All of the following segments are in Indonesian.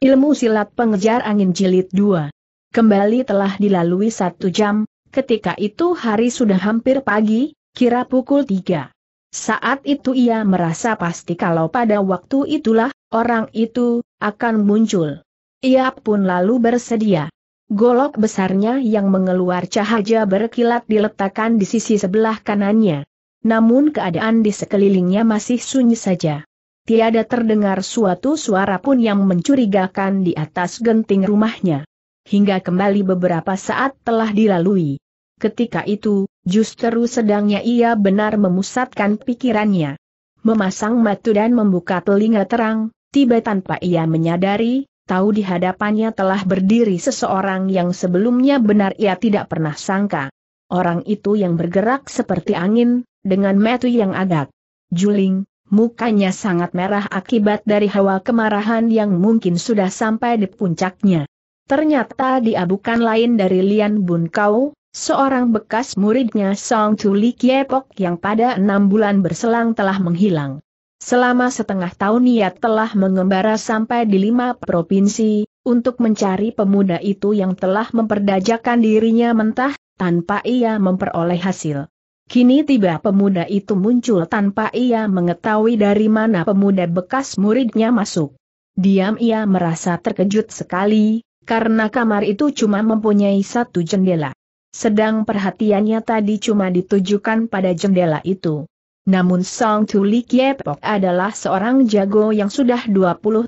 Ilmu silat pengejar angin jilid 2. Kembali telah dilalui satu jam, ketika itu hari sudah hampir pagi, kira pukul 3. Saat itu ia merasa pasti kalau pada waktu itulah, orang itu, akan muncul. Ia pun lalu bersedia. Golok besarnya yang mengeluar cahaya berkilat diletakkan di sisi sebelah kanannya. Namun keadaan di sekelilingnya masih sunyi saja tiada terdengar suatu suara pun yang mencurigakan di atas genting rumahnya. Hingga kembali beberapa saat telah dilalui. Ketika itu, justru sedangnya ia benar memusatkan pikirannya. Memasang matu dan membuka telinga terang, tiba tanpa ia menyadari, tahu di hadapannya telah berdiri seseorang yang sebelumnya benar ia tidak pernah sangka. Orang itu yang bergerak seperti angin, dengan matu yang agak juling, Mukanya sangat merah akibat dari hawa kemarahan yang mungkin sudah sampai di puncaknya. Ternyata dia bukan lain dari Lian Bun Kau, seorang bekas muridnya Song Li Kiepok yang pada enam bulan berselang telah menghilang. Selama setengah tahun ia telah mengembara sampai di lima provinsi, untuk mencari pemuda itu yang telah memperdajakan dirinya mentah, tanpa ia memperoleh hasil. Kini tiba pemuda itu muncul tanpa ia mengetahui dari mana pemuda bekas muridnya masuk. Diam ia merasa terkejut sekali, karena kamar itu cuma mempunyai satu jendela. Sedang perhatiannya tadi cuma ditujukan pada jendela itu. Namun Song Tuli Kiepok adalah seorang jago yang sudah 20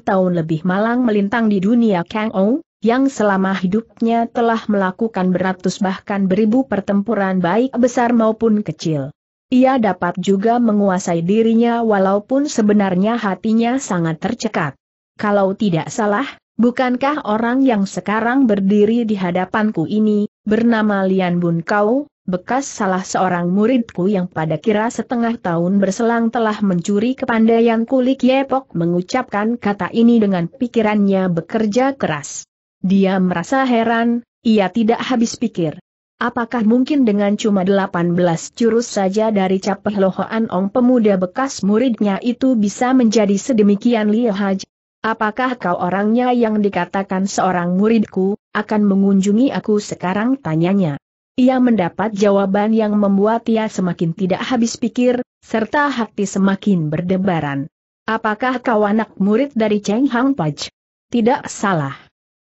tahun lebih malang melintang di dunia Kang Ou, yang selama hidupnya telah melakukan beratus bahkan beribu pertempuran baik besar maupun kecil. Ia dapat juga menguasai dirinya walaupun sebenarnya hatinya sangat tercekat. Kalau tidak salah, bukankah orang yang sekarang berdiri di hadapanku ini, bernama Lian Bun Kau, bekas salah seorang muridku yang pada kira setengah tahun berselang telah mencuri kepandaian kulik Yepok mengucapkan kata ini dengan pikirannya bekerja keras. Dia merasa heran, ia tidak habis pikir. Apakah mungkin dengan cuma 18 jurus saja dari capeh lohoan ong pemuda bekas muridnya itu bisa menjadi sedemikian lihaj? Apakah kau orangnya yang dikatakan seorang muridku, akan mengunjungi aku sekarang tanyanya? Ia mendapat jawaban yang membuat ia semakin tidak habis pikir, serta hati semakin berdebaran. Apakah kau anak murid dari Cheng Hang Paj? Tidak salah.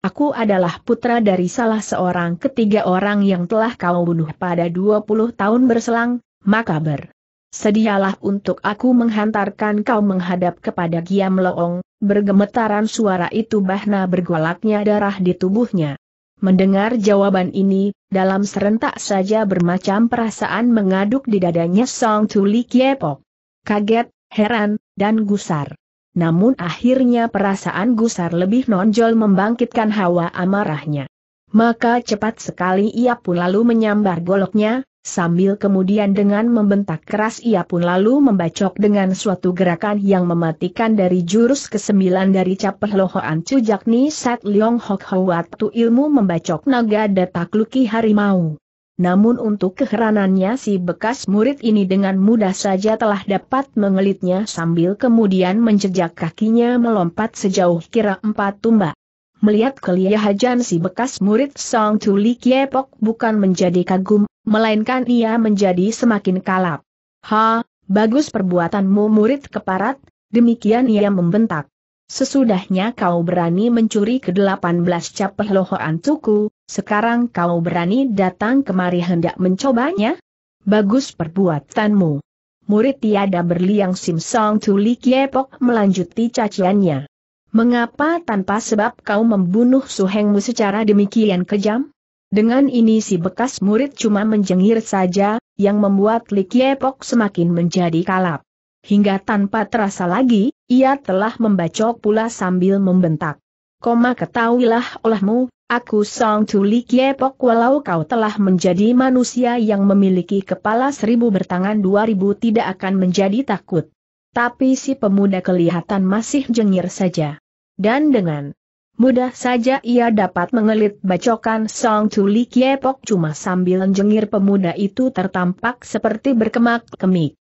Aku adalah putra dari salah seorang ketiga orang yang telah kau bunuh pada 20 tahun berselang, maka ber. Sedialah untuk aku menghantarkan kau menghadap kepada Giam Loong, bergemetaran suara itu bahna bergolaknya darah di tubuhnya. Mendengar jawaban ini, dalam serentak saja bermacam perasaan mengaduk di dadanya Song Tuli Kiepok. Kaget, heran, dan gusar namun akhirnya perasaan gusar lebih nonjol membangkitkan hawa amarahnya. Maka cepat sekali ia pun lalu menyambar goloknya, sambil kemudian dengan membentak keras ia pun lalu membacok dengan suatu gerakan yang mematikan dari jurus kesembilan dari capeh lohoan cujakni Sat Liong Hok Hwat tu ilmu membacok naga detak luki harimau. Namun untuk keheranannya si bekas murid ini dengan mudah saja telah dapat mengelitnya sambil kemudian menjejak kakinya melompat sejauh kira empat tumbak. Melihat kelihajan si bekas murid Song Tuli Kiepok bukan menjadi kagum, melainkan ia menjadi semakin kalap. Ha, bagus perbuatanmu murid keparat, demikian ia membentak. Sesudahnya kau berani mencuri ke-18 cap lohoan tuku, sekarang kau berani datang kemari hendak mencobanya? Bagus perbuatanmu. Murid tiada berliang Simsong Tuli Kiepok melanjuti caciannya. Mengapa tanpa sebab kau membunuh suhengmu secara demikian kejam? Dengan ini si bekas murid cuma menjengir saja, yang membuat Li Kiepok semakin menjadi kalap. Hingga tanpa terasa lagi, ia telah membacok pula sambil membentak. Koma ketahuilah olehmu, aku Song Tuli Kiepok walau kau telah menjadi manusia yang memiliki kepala seribu bertangan dua ribu tidak akan menjadi takut. Tapi si pemuda kelihatan masih jengir saja. Dan dengan mudah saja ia dapat mengelit bacokan Song Tuli Kiepok cuma sambil jengir pemuda itu tertampak seperti berkemak-kemik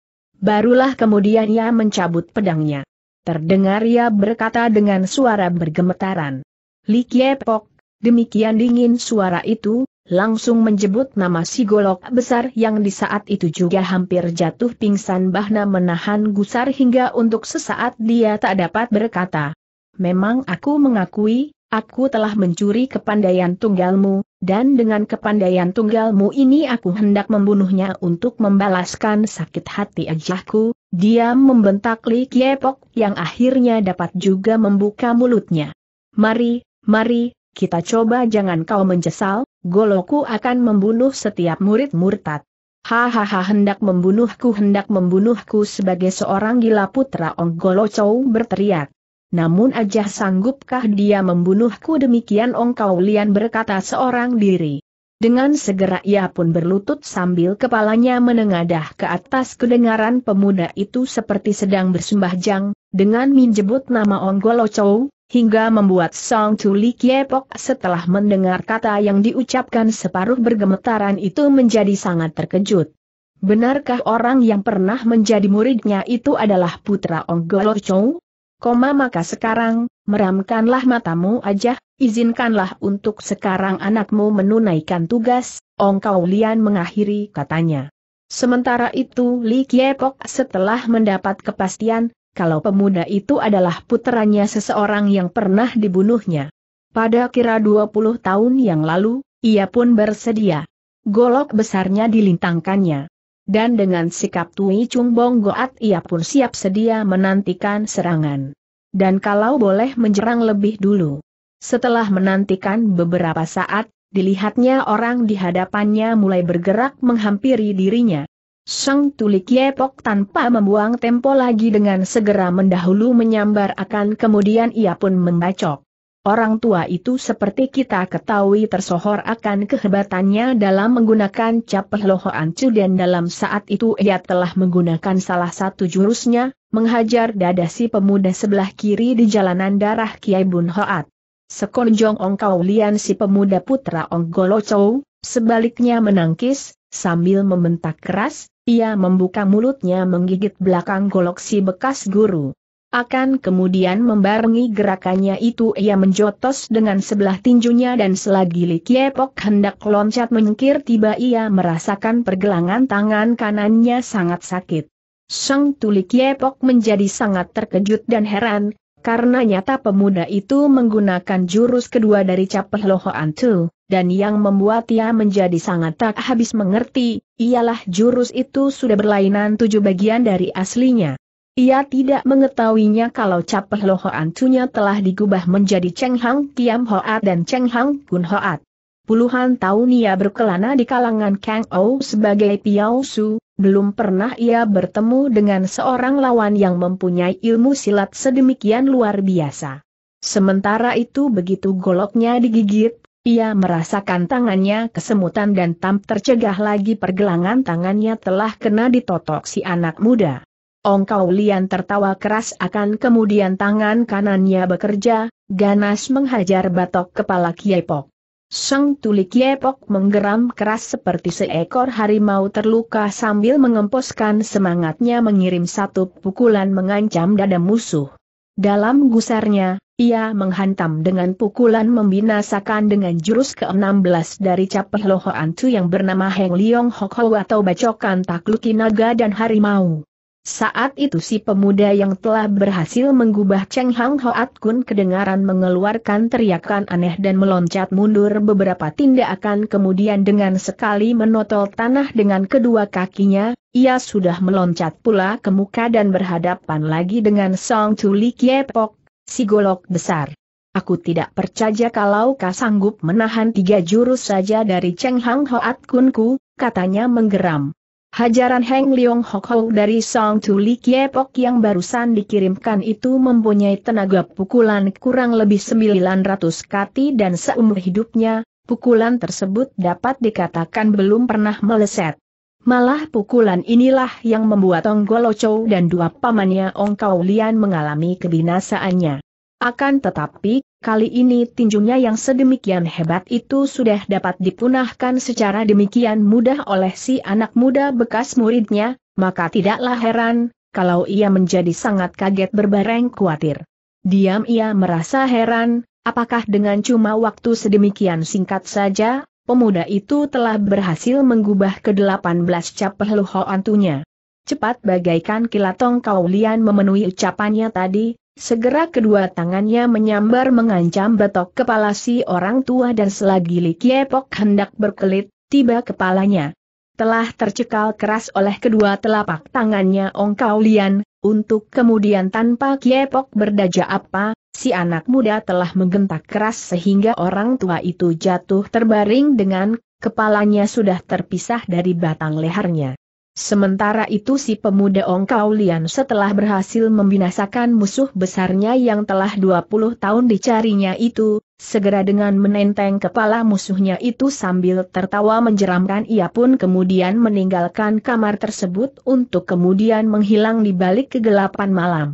barulah kemudian ia mencabut pedangnya. Terdengar ia berkata dengan suara bergemetaran. Li Kiepok, demikian dingin suara itu, langsung menjebut nama si golok besar yang di saat itu juga hampir jatuh pingsan Bahna menahan gusar hingga untuk sesaat dia tak dapat berkata. Memang aku mengakui, aku telah mencuri kepandaian tunggalmu, dan dengan kepandaian tunggalmu ini aku hendak membunuhnya untuk membalaskan sakit hati ajahku, dia membentak Li Kiepok yang akhirnya dapat juga membuka mulutnya. Mari, mari, kita coba jangan kau menyesal, goloku akan membunuh setiap murid murtad. Hahaha hendak membunuhku hendak membunuhku sebagai seorang gila putra Ong Golo Chow berteriak. Namun ajah sanggupkah dia membunuhku demikian Ong Kau Lian berkata seorang diri. Dengan segera ia pun berlutut sambil kepalanya menengadah ke atas kedengaran pemuda itu seperti sedang bersembah jang, dengan menjebut nama Onggolo Chow, hingga membuat Song Tuli Kiepok setelah mendengar kata yang diucapkan separuh bergemetaran itu menjadi sangat terkejut. Benarkah orang yang pernah menjadi muridnya itu adalah putra Onggolo Chow? koma maka sekarang, meramkanlah matamu aja, izinkanlah untuk sekarang anakmu menunaikan tugas, Ong Kau Lian mengakhiri katanya. Sementara itu Li Kiepok setelah mendapat kepastian, kalau pemuda itu adalah puterannya seseorang yang pernah dibunuhnya. Pada kira 20 tahun yang lalu, ia pun bersedia. Golok besarnya dilintangkannya dan dengan sikap Tui Chung Bong Goat ia pun siap sedia menantikan serangan. Dan kalau boleh menyerang lebih dulu. Setelah menantikan beberapa saat, dilihatnya orang di hadapannya mulai bergerak menghampiri dirinya. Sang tulik Yepok tanpa membuang tempo lagi dengan segera mendahulu menyambar akan kemudian ia pun membacok. Orang tua itu seperti kita ketahui tersohor akan kehebatannya dalam menggunakan capeh lohoan cu dan dalam saat itu ia telah menggunakan salah satu jurusnya, menghajar dada si pemuda sebelah kiri di jalanan darah Kiai Bun Hoat. Sekonjong Ong Kau Lian si pemuda putra Ong Golo Chow, sebaliknya menangkis, sambil membentak keras, ia membuka mulutnya menggigit belakang golok si bekas guru. Akan kemudian membarengi gerakannya itu ia menjotos dengan sebelah tinjunya dan selagi Li Kiepok hendak loncat menyingkir tiba ia merasakan pergelangan tangan kanannya sangat sakit. Sang Tuli Kiepok menjadi sangat terkejut dan heran, karena nyata pemuda itu menggunakan jurus kedua dari capeh loho antu, dan yang membuat ia menjadi sangat tak habis mengerti, ialah jurus itu sudah berlainan tujuh bagian dari aslinya. Ia tidak mengetahuinya kalau capeh loho cunya telah digubah menjadi Cheng Hang Kiam Hoat dan Cheng Hang Kun Hoat. Puluhan tahun ia berkelana di kalangan Kang Ou sebagai Piao Su, belum pernah ia bertemu dengan seorang lawan yang mempunyai ilmu silat sedemikian luar biasa. Sementara itu begitu goloknya digigit, ia merasakan tangannya kesemutan dan tam tercegah lagi pergelangan tangannya telah kena ditotok si anak muda. Ong Kau Lian tertawa keras akan kemudian tangan kanannya bekerja, ganas menghajar batok kepala Kiepok. Pok. Sang tuli Kiai menggeram keras seperti seekor harimau terluka sambil mengemposkan semangatnya mengirim satu pukulan mengancam dada musuh. Dalam gusarnya, ia menghantam dengan pukulan membinasakan dengan jurus ke-16 dari capeh Loho Antu yang bernama Heng Liong Hok atau Bacokan Takluki Naga dan Harimau. Saat itu si pemuda yang telah berhasil menggubah Cheng Hang Hoat Kun kedengaran mengeluarkan teriakan aneh dan meloncat mundur beberapa tindakan kemudian dengan sekali menotol tanah dengan kedua kakinya, ia sudah meloncat pula ke muka dan berhadapan lagi dengan Song Li Kiepok, si golok besar. Aku tidak percaya kalau kau sanggup menahan tiga jurus saja dari Cheng Hang Hoat ku, katanya menggeram. Hajaran Heng Leong Hok Hou dari Song Tu Li Kiepok yang barusan dikirimkan itu mempunyai tenaga pukulan kurang lebih 900 kati dan seumur hidupnya, pukulan tersebut dapat dikatakan belum pernah meleset. Malah pukulan inilah yang membuat Ong Chow dan dua pamannya Ong Kaulian mengalami kebinasaannya. Akan tetapi, Kali ini tinjunya yang sedemikian hebat itu sudah dapat dipunahkan secara demikian mudah oleh si anak muda bekas muridnya, maka tidaklah heran, kalau ia menjadi sangat kaget berbareng khawatir. Diam ia merasa heran, apakah dengan cuma waktu sedemikian singkat saja, pemuda itu telah berhasil mengubah ke-18 cap peluho antunya. Cepat bagaikan kilatong Kaulian memenuhi ucapannya tadi, Segera kedua tangannya menyambar mengancam betok kepala si orang tua dan selagi Li Kiepok hendak berkelit, tiba kepalanya. Telah tercekal keras oleh kedua telapak tangannya Ong Kaulian untuk kemudian tanpa Kiepok berdaja apa, si anak muda telah menggentak keras sehingga orang tua itu jatuh terbaring dengan kepalanya sudah terpisah dari batang lehernya. Sementara itu si pemuda Ong Kau Lian setelah berhasil membinasakan musuh besarnya yang telah 20 tahun dicarinya itu, segera dengan menenteng kepala musuhnya itu sambil tertawa menjeramkan ia pun kemudian meninggalkan kamar tersebut untuk kemudian menghilang di balik kegelapan malam.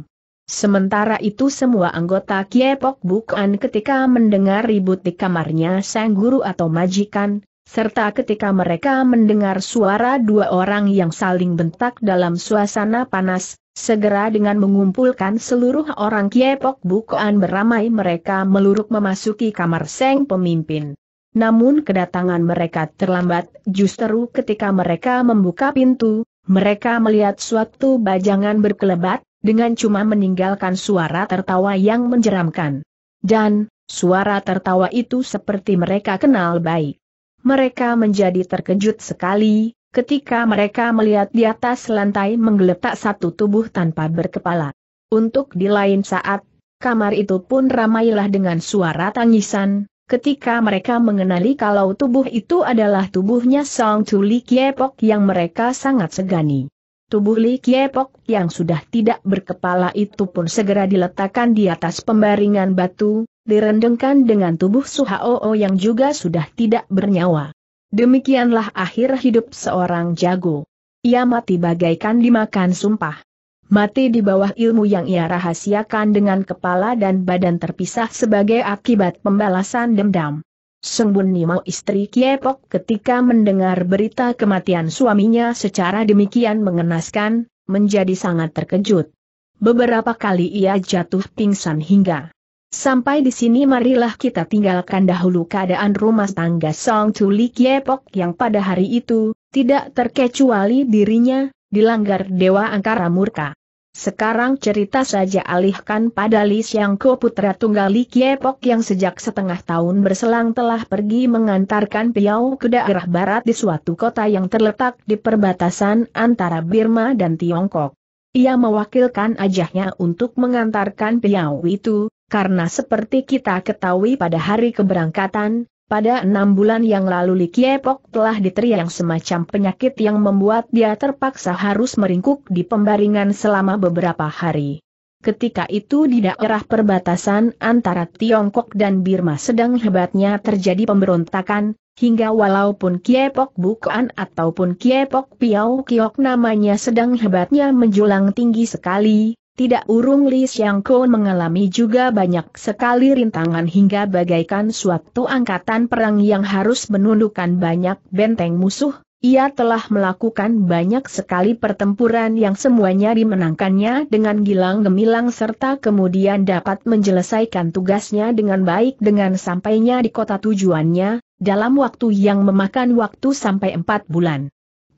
Sementara itu semua anggota Kiepok Bukan ketika mendengar ribut di kamarnya sang guru atau majikan, serta ketika mereka mendengar suara dua orang yang saling bentak dalam suasana panas, segera dengan mengumpulkan seluruh orang Kiepok Bukoan beramai mereka meluruk memasuki kamar Seng pemimpin. Namun kedatangan mereka terlambat, justru ketika mereka membuka pintu, mereka melihat suatu bajangan berkelebat, dengan cuma meninggalkan suara tertawa yang menjeramkan. Dan, suara tertawa itu seperti mereka kenal baik. Mereka menjadi terkejut sekali, ketika mereka melihat di atas lantai menggeletak satu tubuh tanpa berkepala. Untuk di lain saat, kamar itu pun ramailah dengan suara tangisan, ketika mereka mengenali kalau tubuh itu adalah tubuhnya Song Chu Li Kiepok yang mereka sangat segani. Tubuh Li Kiepok yang sudah tidak berkepala itu pun segera diletakkan di atas pembaringan batu, direndengkan dengan tubuh Suhao yang juga sudah tidak bernyawa. Demikianlah akhir hidup seorang jago. Ia mati bagaikan dimakan sumpah. Mati di bawah ilmu yang ia rahasiakan dengan kepala dan badan terpisah sebagai akibat pembalasan dendam. Sengbun mau istri Kiepok ketika mendengar berita kematian suaminya secara demikian mengenaskan, menjadi sangat terkejut. Beberapa kali ia jatuh pingsan hingga Sampai di sini marilah kita tinggalkan dahulu keadaan rumah tangga Song Li Kiepok yang pada hari itu, tidak terkecuali dirinya, dilanggar Dewa Angkara Murka. Sekarang cerita saja alihkan pada Li Xiangko putra tunggal Li Kiepok yang sejak setengah tahun berselang telah pergi mengantarkan Piau ke daerah barat di suatu kota yang terletak di perbatasan antara Birma dan Tiongkok. Ia mewakilkan ajahnya untuk mengantarkan Piau itu, karena seperti kita ketahui pada hari keberangkatan, pada enam bulan yang lalu Li Kiepok telah diteriak semacam penyakit yang membuat dia terpaksa harus meringkuk di pembaringan selama beberapa hari. Ketika itu di daerah perbatasan antara Tiongkok dan Birma sedang hebatnya terjadi pemberontakan, hingga walaupun Kiepok Bukan ataupun Kiepok Piau Kiok namanya sedang hebatnya menjulang tinggi sekali, tidak urung Li Xiangko mengalami juga banyak sekali rintangan hingga bagaikan suatu angkatan perang yang harus menundukkan banyak benteng musuh, ia telah melakukan banyak sekali pertempuran yang semuanya dimenangkannya dengan gilang gemilang serta kemudian dapat menyelesaikan tugasnya dengan baik dengan sampainya di kota tujuannya, dalam waktu yang memakan waktu sampai 4 bulan.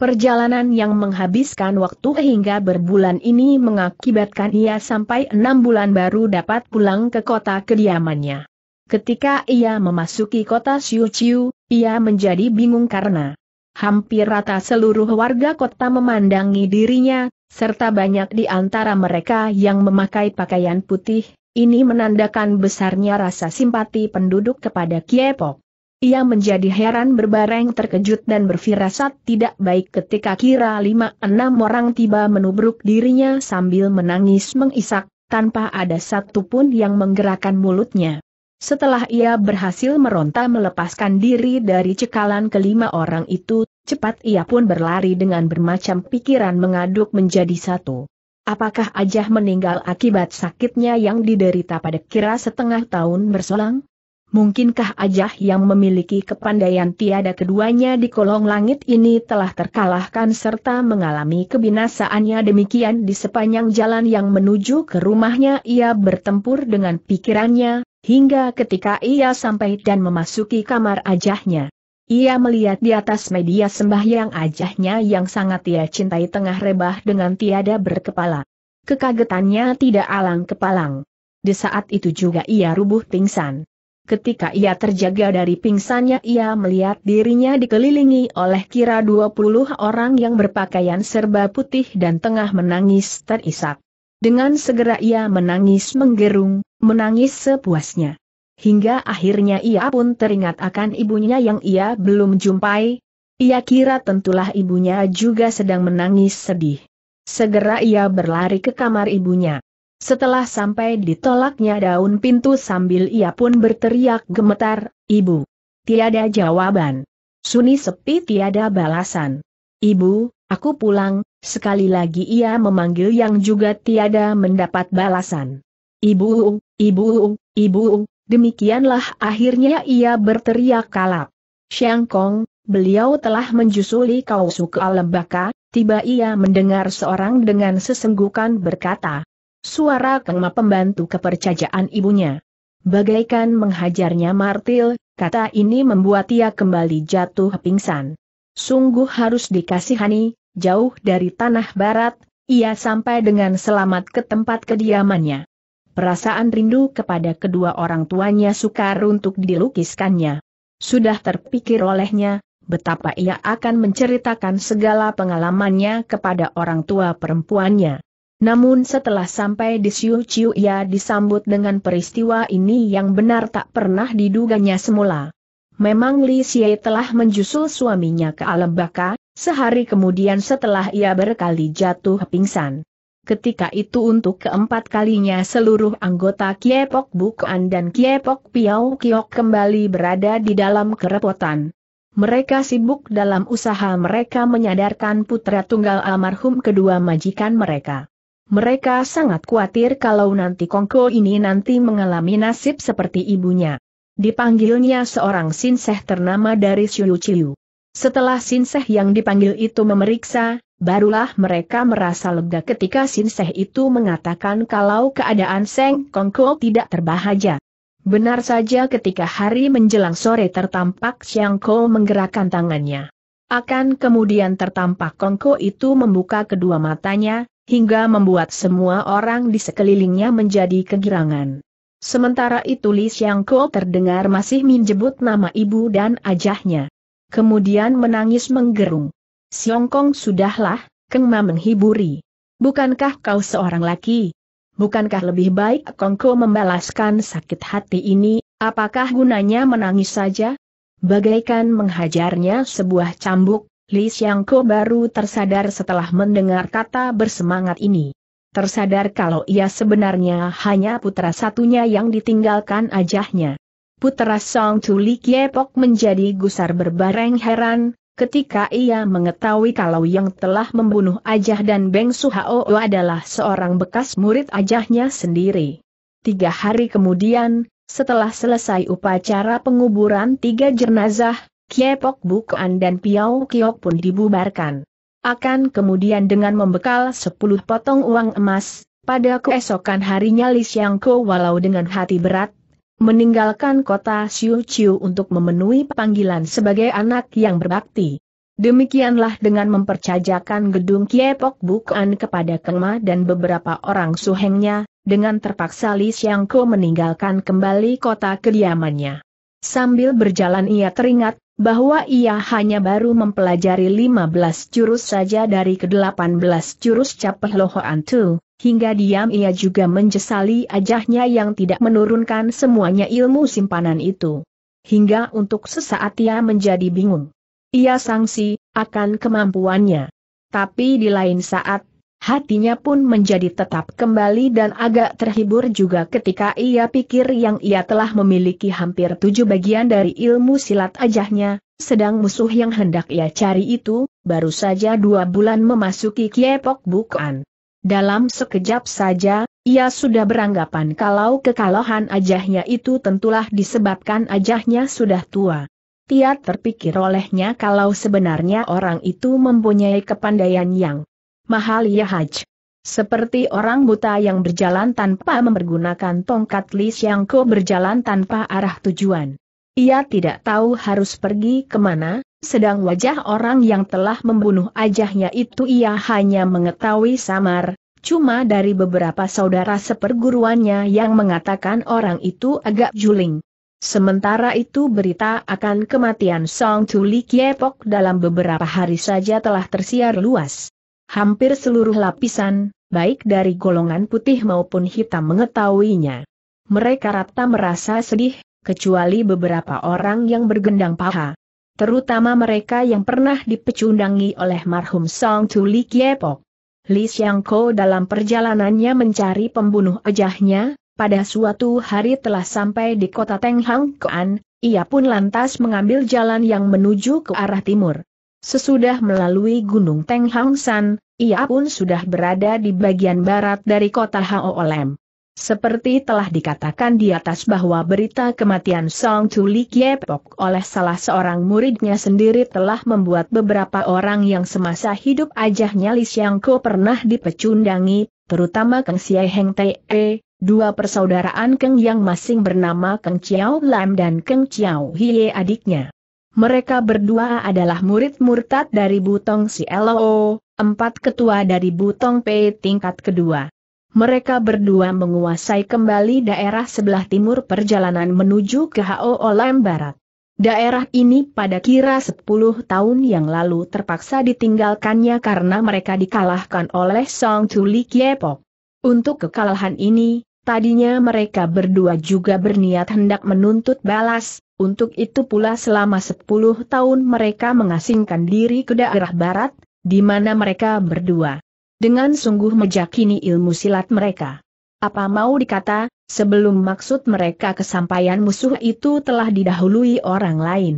Perjalanan yang menghabiskan waktu hingga berbulan ini mengakibatkan ia sampai enam bulan baru dapat pulang ke kota kediamannya. Ketika ia memasuki kota Siuciu, ia menjadi bingung karena hampir rata seluruh warga kota memandangi dirinya, serta banyak di antara mereka yang memakai pakaian putih, ini menandakan besarnya rasa simpati penduduk kepada Kiepok. Ia menjadi heran berbareng terkejut dan berfirasat tidak baik ketika kira lima enam orang tiba menubruk dirinya sambil menangis mengisak, tanpa ada satupun yang menggerakkan mulutnya. Setelah ia berhasil meronta melepaskan diri dari cekalan kelima orang itu, cepat ia pun berlari dengan bermacam pikiran mengaduk menjadi satu. Apakah Ajah meninggal akibat sakitnya yang diderita pada kira setengah tahun berselang? Mungkinkah Ajah yang memiliki kepandaian tiada keduanya di kolong langit ini telah terkalahkan serta mengalami kebinasaannya demikian di sepanjang jalan yang menuju ke rumahnya ia bertempur dengan pikirannya, hingga ketika ia sampai dan memasuki kamar Ajahnya. Ia melihat di atas media sembahyang Ajahnya yang sangat ia cintai tengah rebah dengan tiada berkepala. Kekagetannya tidak alang kepalang. Di saat itu juga ia rubuh pingsan. Ketika ia terjaga dari pingsannya ia melihat dirinya dikelilingi oleh kira 20 orang yang berpakaian serba putih dan tengah menangis terisak. Dengan segera ia menangis menggerung, menangis sepuasnya. Hingga akhirnya ia pun teringat akan ibunya yang ia belum jumpai. Ia kira tentulah ibunya juga sedang menangis sedih. Segera ia berlari ke kamar ibunya. Setelah sampai ditolaknya daun pintu sambil ia pun berteriak gemetar, Ibu. Tiada jawaban. Suni sepi tiada balasan. Ibu, aku pulang, sekali lagi ia memanggil yang juga tiada mendapat balasan. Ibu, ibu, ibu, demikianlah akhirnya ia berteriak kalap. Xiang Kong, beliau telah menjusuli kau suka lembaka, tiba ia mendengar seorang dengan sesenggukan berkata. Suara Kengma pembantu kepercayaan ibunya. Bagaikan menghajarnya martil, kata ini membuat ia kembali jatuh pingsan. Sungguh harus dikasihani, jauh dari tanah barat, ia sampai dengan selamat ke tempat kediamannya. Perasaan rindu kepada kedua orang tuanya sukar untuk dilukiskannya. Sudah terpikir olehnya, betapa ia akan menceritakan segala pengalamannya kepada orang tua perempuannya. Namun setelah sampai di Siu Chiu ia disambut dengan peristiwa ini yang benar tak pernah diduganya semula. Memang Li Xie telah menjusul suaminya ke alam baka, sehari kemudian setelah ia berkali jatuh pingsan. Ketika itu untuk keempat kalinya seluruh anggota Kiepok Bukan dan Kiepok Piau Kiok kembali berada di dalam kerepotan. Mereka sibuk dalam usaha mereka menyadarkan putra tunggal almarhum kedua majikan mereka. Mereka sangat khawatir kalau nanti Kongko ini nanti mengalami nasib seperti ibunya. Dipanggilnya seorang sinseh ternama dari Siu Chiu. Setelah sinseh yang dipanggil itu memeriksa, barulah mereka merasa lega ketika sinseh itu mengatakan kalau keadaan Seng Kongko tidak terbahaja. Benar saja ketika hari menjelang sore tertampak Siang Ko menggerakkan tangannya. Akan kemudian tertampak Kongko itu membuka kedua matanya, hingga membuat semua orang di sekelilingnya menjadi kegirangan. Sementara itu Li Xiangko terdengar masih menjebut nama ibu dan ajahnya. Kemudian menangis menggerung. Siongkong sudahlah, Keng Ma menghiburi. Bukankah kau seorang laki? Bukankah lebih baik Kongko membalaskan sakit hati ini, apakah gunanya menangis saja? Bagaikan menghajarnya sebuah cambuk, Li Xiangko baru tersadar setelah mendengar kata bersemangat ini. Tersadar kalau ia sebenarnya hanya putra satunya yang ditinggalkan ajahnya. Putra Song Chu Li Kiepok menjadi gusar berbareng heran, ketika ia mengetahui kalau yang telah membunuh Ajah dan Beng Su Haoo adalah seorang bekas murid Ajahnya sendiri. Tiga hari kemudian, setelah selesai upacara penguburan tiga jenazah, Kiepok Bukan dan Piau Kiok pun dibubarkan. Akan kemudian dengan membekal 10 potong uang emas, pada keesokan harinya Li Xiangko walau dengan hati berat, meninggalkan kota Xiu Chiu untuk memenuhi panggilan sebagai anak yang berbakti. Demikianlah dengan mempercayakan gedung Kiepok Bukan kepada Kengma dan beberapa orang suhengnya, dengan terpaksa Li Xiangko meninggalkan kembali kota kediamannya. Sambil berjalan ia teringat, bahwa ia hanya baru mempelajari 15 jurus saja dari ke-18 jurus capeh loho antu, hingga diam ia juga menjesali ajahnya yang tidak menurunkan semuanya ilmu simpanan itu. Hingga untuk sesaat ia menjadi bingung. Ia sangsi, akan kemampuannya. Tapi di lain saat, hatinya pun menjadi tetap kembali dan agak terhibur juga ketika ia pikir yang ia telah memiliki hampir tujuh bagian dari ilmu silat ajahnya, sedang musuh yang hendak ia cari itu, baru saja dua bulan memasuki Kiepok Bukan. Dalam sekejap saja, ia sudah beranggapan kalau kekalahan ajahnya itu tentulah disebabkan ajahnya sudah tua. Tiat terpikir olehnya kalau sebenarnya orang itu mempunyai kepandaian yang Mahal ya haj. Seperti orang buta yang berjalan tanpa mempergunakan tongkat yang Xiangko berjalan tanpa arah tujuan. Ia tidak tahu harus pergi kemana, sedang wajah orang yang telah membunuh ajahnya itu ia hanya mengetahui samar, cuma dari beberapa saudara seperguruannya yang mengatakan orang itu agak juling. Sementara itu berita akan kematian Song Tuli Kiepok dalam beberapa hari saja telah tersiar luas. Hampir seluruh lapisan, baik dari golongan putih maupun hitam mengetahuinya. Mereka rata merasa sedih, kecuali beberapa orang yang bergendang paha. Terutama mereka yang pernah dipecundangi oleh marhum Song Li Kiepok. Li Xiangko dalam perjalanannya mencari pembunuh ejahnya, pada suatu hari telah sampai di kota Tenghang Kuan, ia pun lantas mengambil jalan yang menuju ke arah timur. Sesudah melalui Gunung Tenghang San, ia pun sudah berada di bagian barat dari kota Haolem. Seperti telah dikatakan di atas bahwa berita kematian Song Li Kiepok oleh salah seorang muridnya sendiri telah membuat beberapa orang yang semasa hidup ajahnya Li Xiangko pernah dipecundangi, terutama Kang Xie Heng Te, e, dua persaudaraan Keng yang masing bernama Keng Chiao Lam dan Keng Chiao Hie adiknya. Mereka berdua adalah murid murtad dari Butong Si Loo, empat ketua dari Butong P tingkat kedua. Mereka berdua menguasai kembali daerah sebelah timur perjalanan menuju ke Hao Olam Barat. Daerah ini pada kira 10 tahun yang lalu terpaksa ditinggalkannya karena mereka dikalahkan oleh Song Tuli Kiepok. Untuk kekalahan ini, tadinya mereka berdua juga berniat hendak menuntut balas, untuk itu pula selama 10 tahun mereka mengasingkan diri ke daerah barat, di mana mereka berdua. Dengan sungguh mejakini ilmu silat mereka. Apa mau dikata, sebelum maksud mereka kesampaian musuh itu telah didahului orang lain.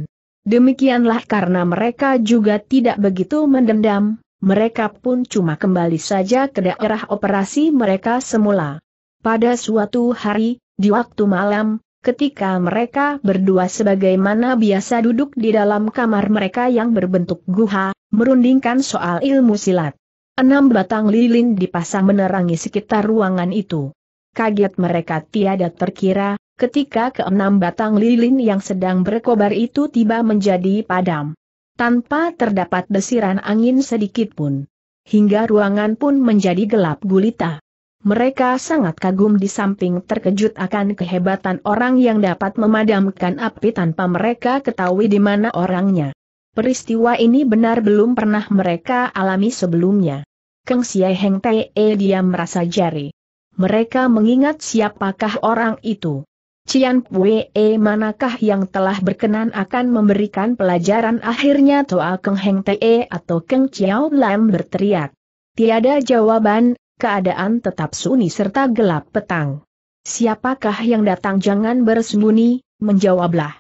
Demikianlah karena mereka juga tidak begitu mendendam, mereka pun cuma kembali saja ke daerah operasi mereka semula. Pada suatu hari, di waktu malam, ketika mereka berdua sebagaimana biasa duduk di dalam kamar mereka yang berbentuk guha, merundingkan soal ilmu silat. Enam batang lilin dipasang menerangi sekitar ruangan itu. Kaget mereka tiada terkira, ketika keenam batang lilin yang sedang berkobar itu tiba menjadi padam. Tanpa terdapat desiran angin sedikit pun. Hingga ruangan pun menjadi gelap gulita. Mereka sangat kagum di samping terkejut akan kehebatan orang yang dapat memadamkan api tanpa mereka ketahui di mana orangnya. Peristiwa ini benar belum pernah mereka alami sebelumnya. Keng Siai Heng Tee eh, diam merasa jari. Mereka mengingat siapakah orang itu. Cian Pue eh, manakah yang telah berkenan akan memberikan pelajaran akhirnya Toa Keng Heng Te eh, atau Keng Chiao Lam berteriak. Tiada jawaban, keadaan tetap sunyi serta gelap petang. Siapakah yang datang jangan bersembunyi, menjawablah.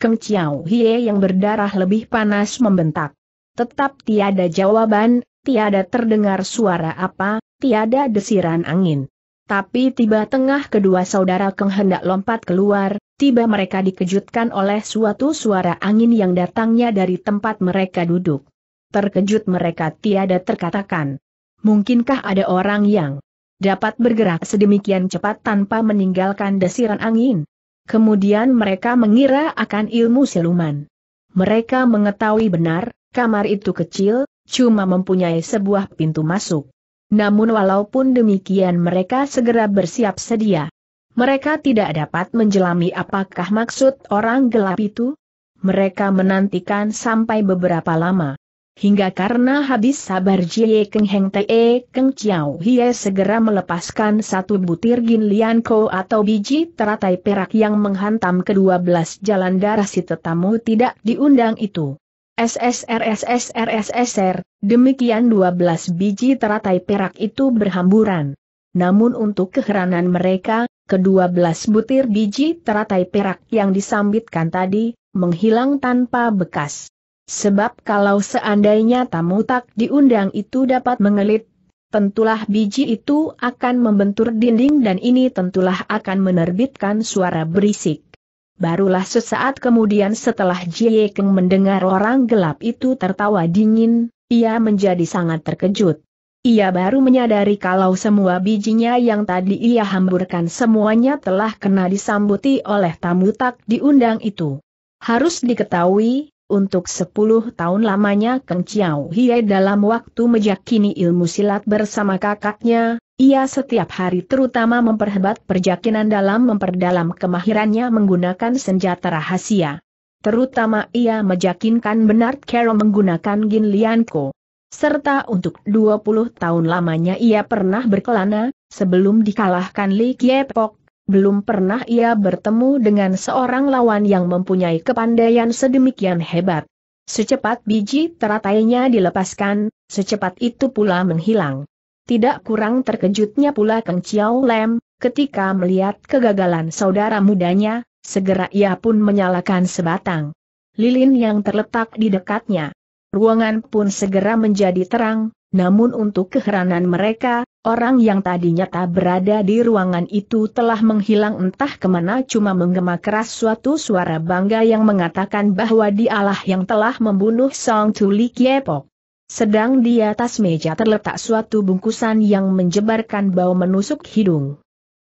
Keng Chiao Hie yang berdarah lebih panas membentak. Tetap tiada jawaban, tiada terdengar suara apa, tiada desiran angin. Tapi tiba tengah kedua saudara Keng hendak lompat keluar, tiba mereka dikejutkan oleh suatu suara angin yang datangnya dari tempat mereka duduk. Terkejut mereka tiada terkatakan. Mungkinkah ada orang yang dapat bergerak sedemikian cepat tanpa meninggalkan desiran angin? Kemudian mereka mengira akan ilmu siluman. Mereka mengetahui benar, kamar itu kecil, cuma mempunyai sebuah pintu masuk. Namun walaupun demikian mereka segera bersiap sedia. Mereka tidak dapat menjelami apakah maksud orang gelap itu. Mereka menantikan sampai beberapa lama. Hingga karena habis sabar Jie Keng Heng Te Keng Chiao Hie segera melepaskan satu butir Gin Lian Ko atau biji teratai perak yang menghantam ke-12 jalan darah si tetamu tidak diundang itu. SSR SSR SSR, demikian 12 biji teratai perak itu berhamburan. Namun untuk keheranan mereka, ke-12 butir biji teratai perak yang disambitkan tadi, menghilang tanpa bekas. Sebab kalau seandainya tamu tak diundang itu dapat mengelit, tentulah biji itu akan membentur dinding dan ini tentulah akan menerbitkan suara berisik. Barulah sesaat kemudian setelah Jie Keng mendengar orang gelap itu tertawa dingin, ia menjadi sangat terkejut. Ia baru menyadari kalau semua bijinya yang tadi ia hamburkan semuanya telah kena disambuti oleh tamu tak diundang itu. Harus diketahui, untuk sepuluh tahun lamanya Kang Chiao Hie dalam waktu meyakini ilmu silat bersama kakaknya, ia setiap hari terutama memperhebat perjakinan dalam memperdalam kemahirannya menggunakan senjata rahasia. Terutama ia meyakinkan benar Carol menggunakan Gin Lianko. Serta untuk 20 tahun lamanya ia pernah berkelana, sebelum dikalahkan Li Kiepok, belum pernah ia bertemu dengan seorang lawan yang mempunyai kepandaian sedemikian hebat. Secepat biji teratainya dilepaskan, secepat itu pula menghilang. Tidak kurang terkejutnya pula Kang Chiao Lem, ketika melihat kegagalan saudara mudanya, segera ia pun menyalakan sebatang lilin yang terletak di dekatnya. Ruangan pun segera menjadi terang, namun untuk keheranan mereka, orang yang tadinya tak berada di ruangan itu telah menghilang entah kemana cuma menggema keras suatu suara bangga yang mengatakan bahwa dialah yang telah membunuh Song Tuli Kiepok. Sedang di atas meja terletak suatu bungkusan yang menjebarkan bau menusuk hidung.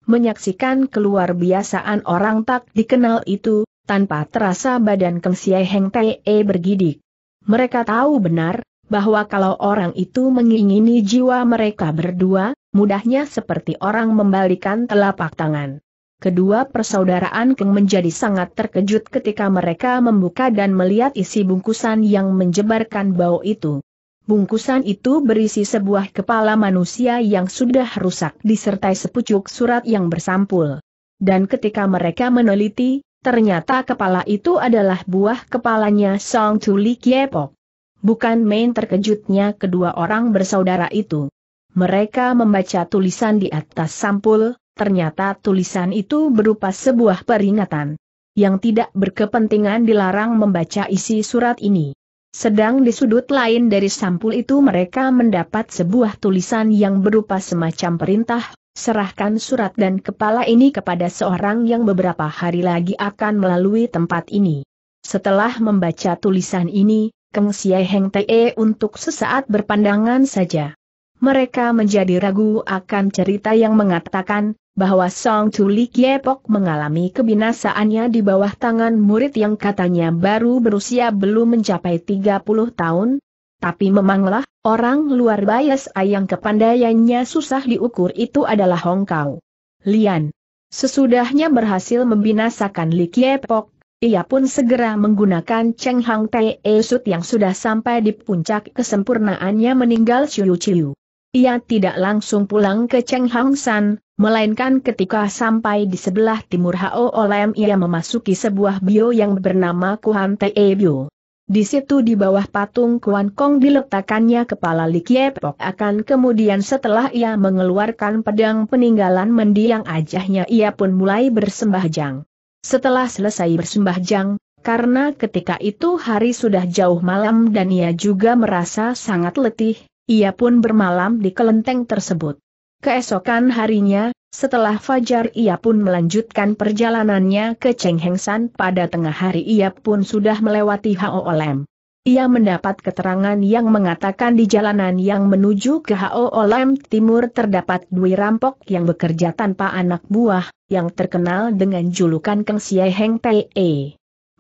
Menyaksikan keluar biasaan orang tak dikenal itu, tanpa terasa badan Keng Heng Te bergidik. Mereka tahu benar, bahwa kalau orang itu mengingini jiwa mereka berdua, mudahnya seperti orang membalikan telapak tangan. Kedua persaudaraan Keng menjadi sangat terkejut ketika mereka membuka dan melihat isi bungkusan yang menjebarkan bau itu. Bungkusan itu berisi sebuah kepala manusia yang sudah rusak disertai sepucuk surat yang bersampul. Dan ketika mereka meneliti, ternyata kepala itu adalah buah kepalanya Song Tuli Kiepok. Bukan main terkejutnya kedua orang bersaudara itu. Mereka membaca tulisan di atas sampul, ternyata tulisan itu berupa sebuah peringatan. Yang tidak berkepentingan dilarang membaca isi surat ini. Sedang di sudut lain dari sampul itu mereka mendapat sebuah tulisan yang berupa semacam perintah, serahkan surat dan kepala ini kepada seorang yang beberapa hari lagi akan melalui tempat ini. Setelah membaca tulisan ini, Keng Siai Heng Te untuk sesaat berpandangan saja. Mereka menjadi ragu akan cerita yang mengatakan bahwa Song Li Kiepok mengalami kebinasaannya di bawah tangan murid yang katanya baru berusia belum mencapai 30 tahun. Tapi memanglah, orang luar bias yang kepandaiannya susah diukur itu adalah Hong Kau. Lian. Sesudahnya berhasil membinasakan Li Kiepok, ia pun segera menggunakan Cheng Hang Tae Sut yang sudah sampai di puncak kesempurnaannya meninggal Chiu Chiu. Ia tidak langsung pulang ke Cheng Hang San, melainkan ketika sampai di sebelah timur Hao Olem ia memasuki sebuah bio yang bernama Kuan Tae Bio. Di situ di bawah patung Kuan Kong diletakkannya kepala Li Kiepok akan kemudian setelah ia mengeluarkan pedang peninggalan mendiang ajahnya ia pun mulai bersembahjang. Setelah selesai jang, karena ketika itu hari sudah jauh malam dan ia juga merasa sangat letih, ia pun bermalam di kelenteng tersebut. Keesokan harinya, setelah fajar ia pun melanjutkan perjalanannya ke San pada tengah hari ia pun sudah melewati Lem ia mendapat keterangan yang mengatakan di jalanan yang menuju ke Hao Lem Timur terdapat dua Rampok yang bekerja tanpa anak buah, yang terkenal dengan julukan Keng Sia Heng Pe.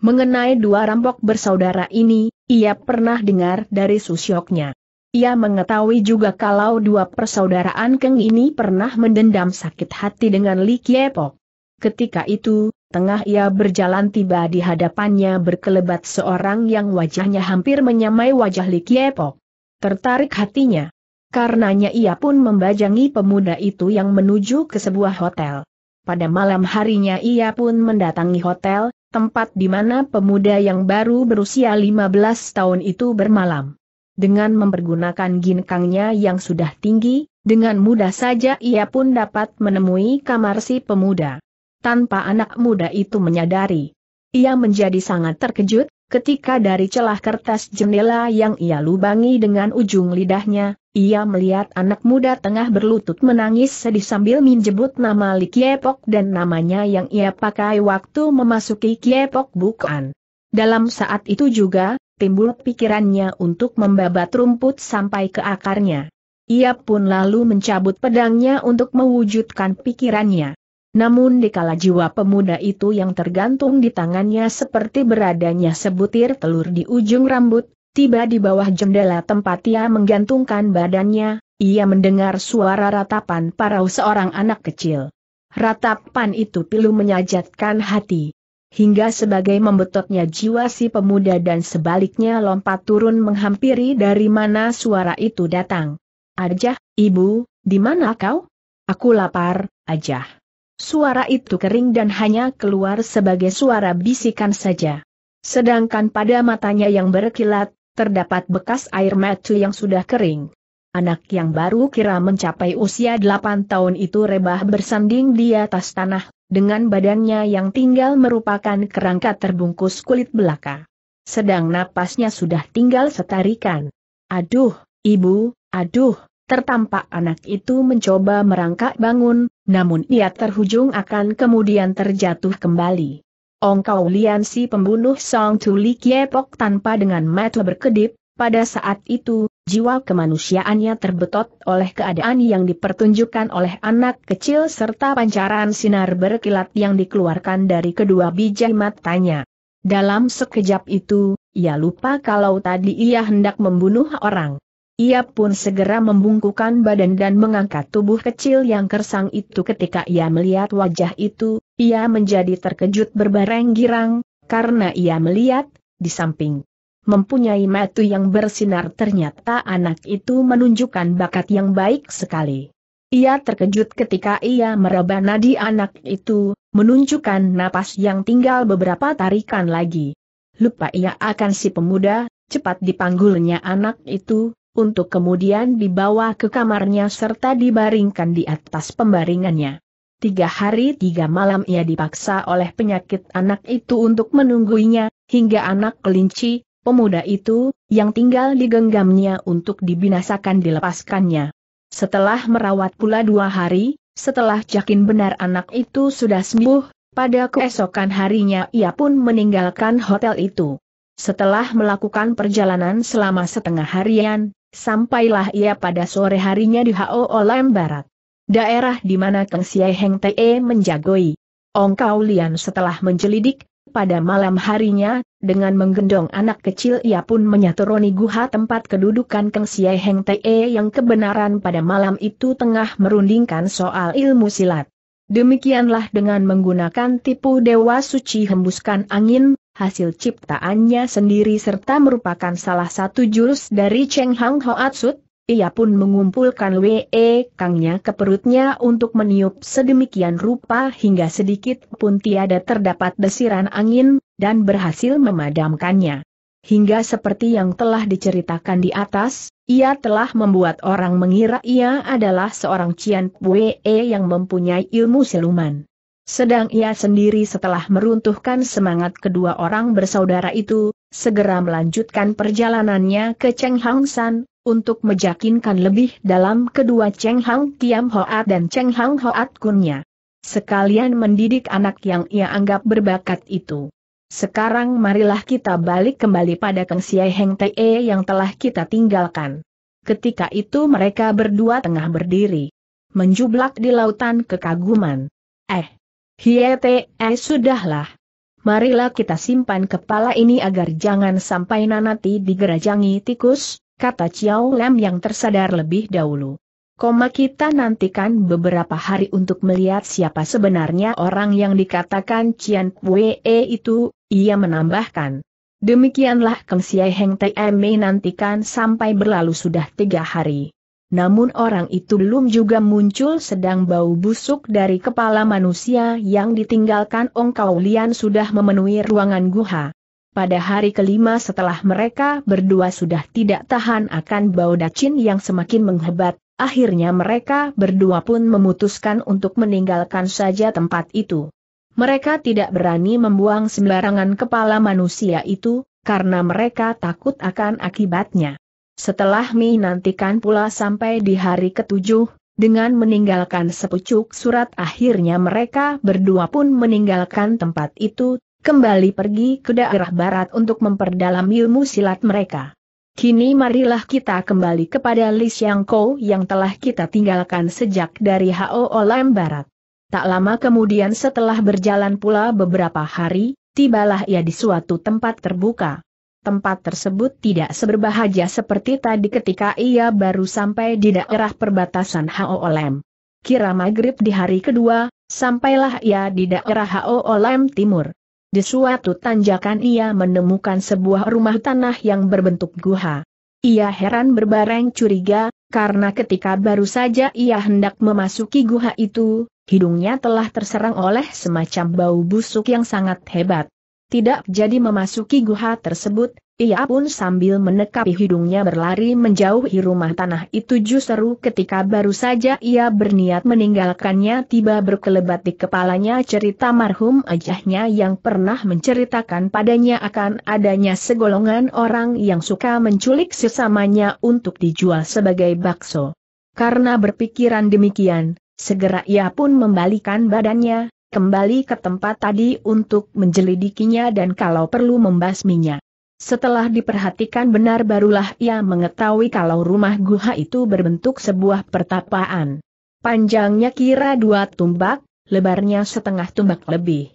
Mengenai dua rampok bersaudara ini, ia pernah dengar dari susyoknya. Ia mengetahui juga kalau dua persaudaraan Keng ini pernah mendendam sakit hati dengan Li Kiepok. Ketika itu, Tengah ia berjalan tiba di hadapannya berkelebat seorang yang wajahnya hampir menyamai wajah Li Kiepo. Tertarik hatinya. Karenanya ia pun membajangi pemuda itu yang menuju ke sebuah hotel. Pada malam harinya ia pun mendatangi hotel, tempat di mana pemuda yang baru berusia 15 tahun itu bermalam. Dengan mempergunakan ginkangnya yang sudah tinggi, dengan mudah saja ia pun dapat menemui kamar si pemuda tanpa anak muda itu menyadari. Ia menjadi sangat terkejut, ketika dari celah kertas jendela yang ia lubangi dengan ujung lidahnya, ia melihat anak muda tengah berlutut menangis sedih sambil menjebut nama Li Kiepok dan namanya yang ia pakai waktu memasuki Kiepok bukan. Dalam saat itu juga, timbul pikirannya untuk membabat rumput sampai ke akarnya. Ia pun lalu mencabut pedangnya untuk mewujudkan pikirannya. Namun dikala jiwa pemuda itu yang tergantung di tangannya seperti beradanya sebutir telur di ujung rambut, tiba di bawah jendela tempat ia menggantungkan badannya, ia mendengar suara ratapan parau seorang anak kecil. Ratapan itu pilu menyajatkan hati. Hingga sebagai membetotnya jiwa si pemuda dan sebaliknya lompat turun menghampiri dari mana suara itu datang. Ajah, ibu, di mana kau? Aku lapar, Ajah. Suara itu kering dan hanya keluar sebagai suara bisikan saja. Sedangkan pada matanya yang berkilat, terdapat bekas air mata yang sudah kering. Anak yang baru kira mencapai usia 8 tahun itu rebah bersanding di atas tanah, dengan badannya yang tinggal merupakan kerangka terbungkus kulit belaka. Sedang napasnya sudah tinggal setarikan. Aduh, ibu, aduh, Tertampak anak itu mencoba merangkak bangun, namun ia terhujung akan kemudian terjatuh kembali. Ong Kau Lian si pembunuh Song Li Kiepok tanpa dengan mata berkedip, pada saat itu, jiwa kemanusiaannya terbetot oleh keadaan yang dipertunjukkan oleh anak kecil serta pancaran sinar berkilat yang dikeluarkan dari kedua biji matanya. Dalam sekejap itu, ia lupa kalau tadi ia hendak membunuh orang. Ia pun segera membungkukan badan dan mengangkat tubuh kecil yang kersang itu ketika ia melihat wajah itu, ia menjadi terkejut berbareng girang, karena ia melihat, di samping mempunyai mata yang bersinar ternyata anak itu menunjukkan bakat yang baik sekali. Ia terkejut ketika ia meraba nadi anak itu, menunjukkan napas yang tinggal beberapa tarikan lagi. Lupa ia akan si pemuda, cepat dipanggulnya anak itu, untuk kemudian dibawa ke kamarnya serta dibaringkan di atas pembaringannya. Tiga hari tiga malam ia dipaksa oleh penyakit anak itu untuk menunggunya, hingga anak kelinci, pemuda itu, yang tinggal di genggamnya untuk dibinasakan dilepaskannya. Setelah merawat pula dua hari, setelah yakin benar anak itu sudah sembuh, pada keesokan harinya ia pun meninggalkan hotel itu. Setelah melakukan perjalanan selama setengah harian, Sampailah ia pada sore harinya di Hao Olam Barat. Daerah di mana Kang Siai Heng Te menjagoi. Ong Kau Lian setelah menjelidik, pada malam harinya, dengan menggendong anak kecil ia pun menyaturoni guha tempat kedudukan Kang Siai Heng Te yang kebenaran pada malam itu tengah merundingkan soal ilmu silat. Demikianlah dengan menggunakan tipu dewa suci hembuskan angin, hasil ciptaannya sendiri serta merupakan salah satu jurus dari Cheng Hang Atsut, ia pun mengumpulkan Wee Kangnya ke perutnya untuk meniup sedemikian rupa hingga sedikit pun tiada terdapat desiran angin, dan berhasil memadamkannya. Hingga seperti yang telah diceritakan di atas, ia telah membuat orang mengira ia adalah seorang Cian Wee yang mempunyai ilmu siluman. Sedang ia sendiri setelah meruntuhkan semangat kedua orang bersaudara itu, segera melanjutkan perjalanannya ke Cheng Hang San, untuk meyakinkan lebih dalam kedua Cheng Hang Tiam Hoat dan Cheng Hang Hoat Kunnya. Sekalian mendidik anak yang ia anggap berbakat itu. Sekarang marilah kita balik kembali pada Kang Siai Heng Te e yang telah kita tinggalkan. Ketika itu mereka berdua tengah berdiri. Menjublak di lautan kekaguman. Eh, Hiete, eh sudahlah. Marilah kita simpan kepala ini agar jangan sampai nanati digerajangi tikus, kata Chiao Lem yang tersadar lebih dahulu. Koma kita nantikan beberapa hari untuk melihat siapa sebenarnya orang yang dikatakan Cian Wee e, itu, ia menambahkan. Demikianlah Keng Heng Tei nantikan sampai berlalu sudah tiga hari namun orang itu belum juga muncul sedang bau busuk dari kepala manusia yang ditinggalkan Ong Kau Lian sudah memenuhi ruangan guha. Pada hari kelima setelah mereka berdua sudah tidak tahan akan bau dacin yang semakin menghebat, akhirnya mereka berdua pun memutuskan untuk meninggalkan saja tempat itu. Mereka tidak berani membuang sembarangan kepala manusia itu, karena mereka takut akan akibatnya. Setelah Mi nantikan pula sampai di hari ketujuh, dengan meninggalkan sepucuk surat akhirnya mereka berdua pun meninggalkan tempat itu, kembali pergi ke daerah barat untuk memperdalam ilmu silat mereka. Kini marilah kita kembali kepada Li Xiang Kou yang telah kita tinggalkan sejak dari Hao Olam Barat. Tak lama kemudian setelah berjalan pula beberapa hari, tibalah ia di suatu tempat terbuka tempat tersebut tidak seberbahagia seperti tadi ketika ia baru sampai di daerah perbatasan Haolem. Kira maghrib di hari kedua, sampailah ia di daerah Haolem Timur. Di suatu tanjakan ia menemukan sebuah rumah tanah yang berbentuk guha. Ia heran berbareng curiga, karena ketika baru saja ia hendak memasuki guha itu, hidungnya telah terserang oleh semacam bau busuk yang sangat hebat. Tidak jadi memasuki guha tersebut, ia pun sambil menekapi hidungnya berlari menjauhi rumah tanah itu justru ketika baru saja ia berniat meninggalkannya tiba berkelebat di kepalanya cerita marhum ajahnya yang pernah menceritakan padanya akan adanya segolongan orang yang suka menculik sesamanya untuk dijual sebagai bakso. Karena berpikiran demikian, segera ia pun membalikan badannya, kembali ke tempat tadi untuk menjelidikinya dan kalau perlu membasminya. Setelah diperhatikan benar barulah ia mengetahui kalau rumah guha itu berbentuk sebuah pertapaan. Panjangnya kira dua tumbak, lebarnya setengah tumbak lebih.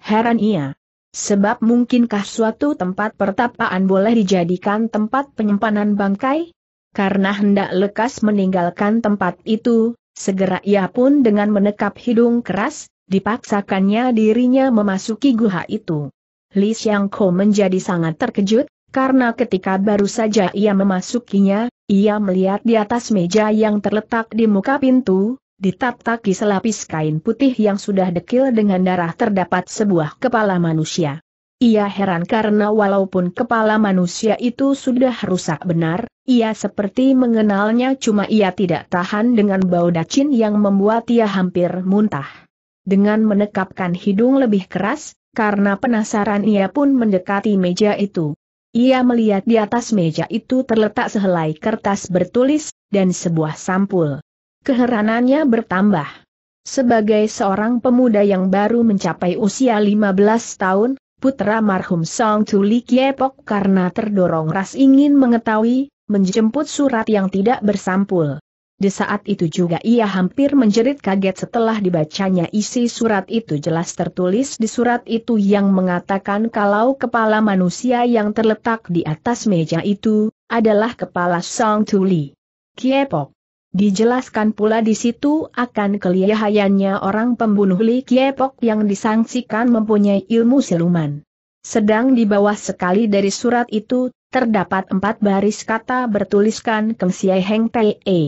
Heran ia. Sebab mungkinkah suatu tempat pertapaan boleh dijadikan tempat penyimpanan bangkai? Karena hendak lekas meninggalkan tempat itu, segera ia pun dengan menekap hidung keras, Dipaksakannya dirinya memasuki guha itu. Li Xiangko menjadi sangat terkejut, karena ketika baru saja ia memasukinya, ia melihat di atas meja yang terletak di muka pintu, ditataki selapis kain putih yang sudah dekil dengan darah terdapat sebuah kepala manusia. Ia heran karena walaupun kepala manusia itu sudah rusak benar, ia seperti mengenalnya cuma ia tidak tahan dengan bau dacin yang membuat ia hampir muntah. Dengan menekapkan hidung lebih keras, karena penasaran ia pun mendekati meja itu. Ia melihat di atas meja itu terletak sehelai kertas bertulis, dan sebuah sampul. Keheranannya bertambah. Sebagai seorang pemuda yang baru mencapai usia 15 tahun, putra marhum Song Tuli Kiepok karena terdorong ras ingin mengetahui, menjemput surat yang tidak bersampul. Di saat itu juga ia hampir menjerit kaget setelah dibacanya isi surat itu jelas tertulis di surat itu yang mengatakan kalau kepala manusia yang terletak di atas meja itu, adalah kepala Song Tuli. Kiepok. Dijelaskan pula di situ akan kelihayannya orang pembunuh Li Kiepok yang disangsikan mempunyai ilmu siluman. Sedang di bawah sekali dari surat itu, terdapat empat baris kata bertuliskan Keng Heng Pei e.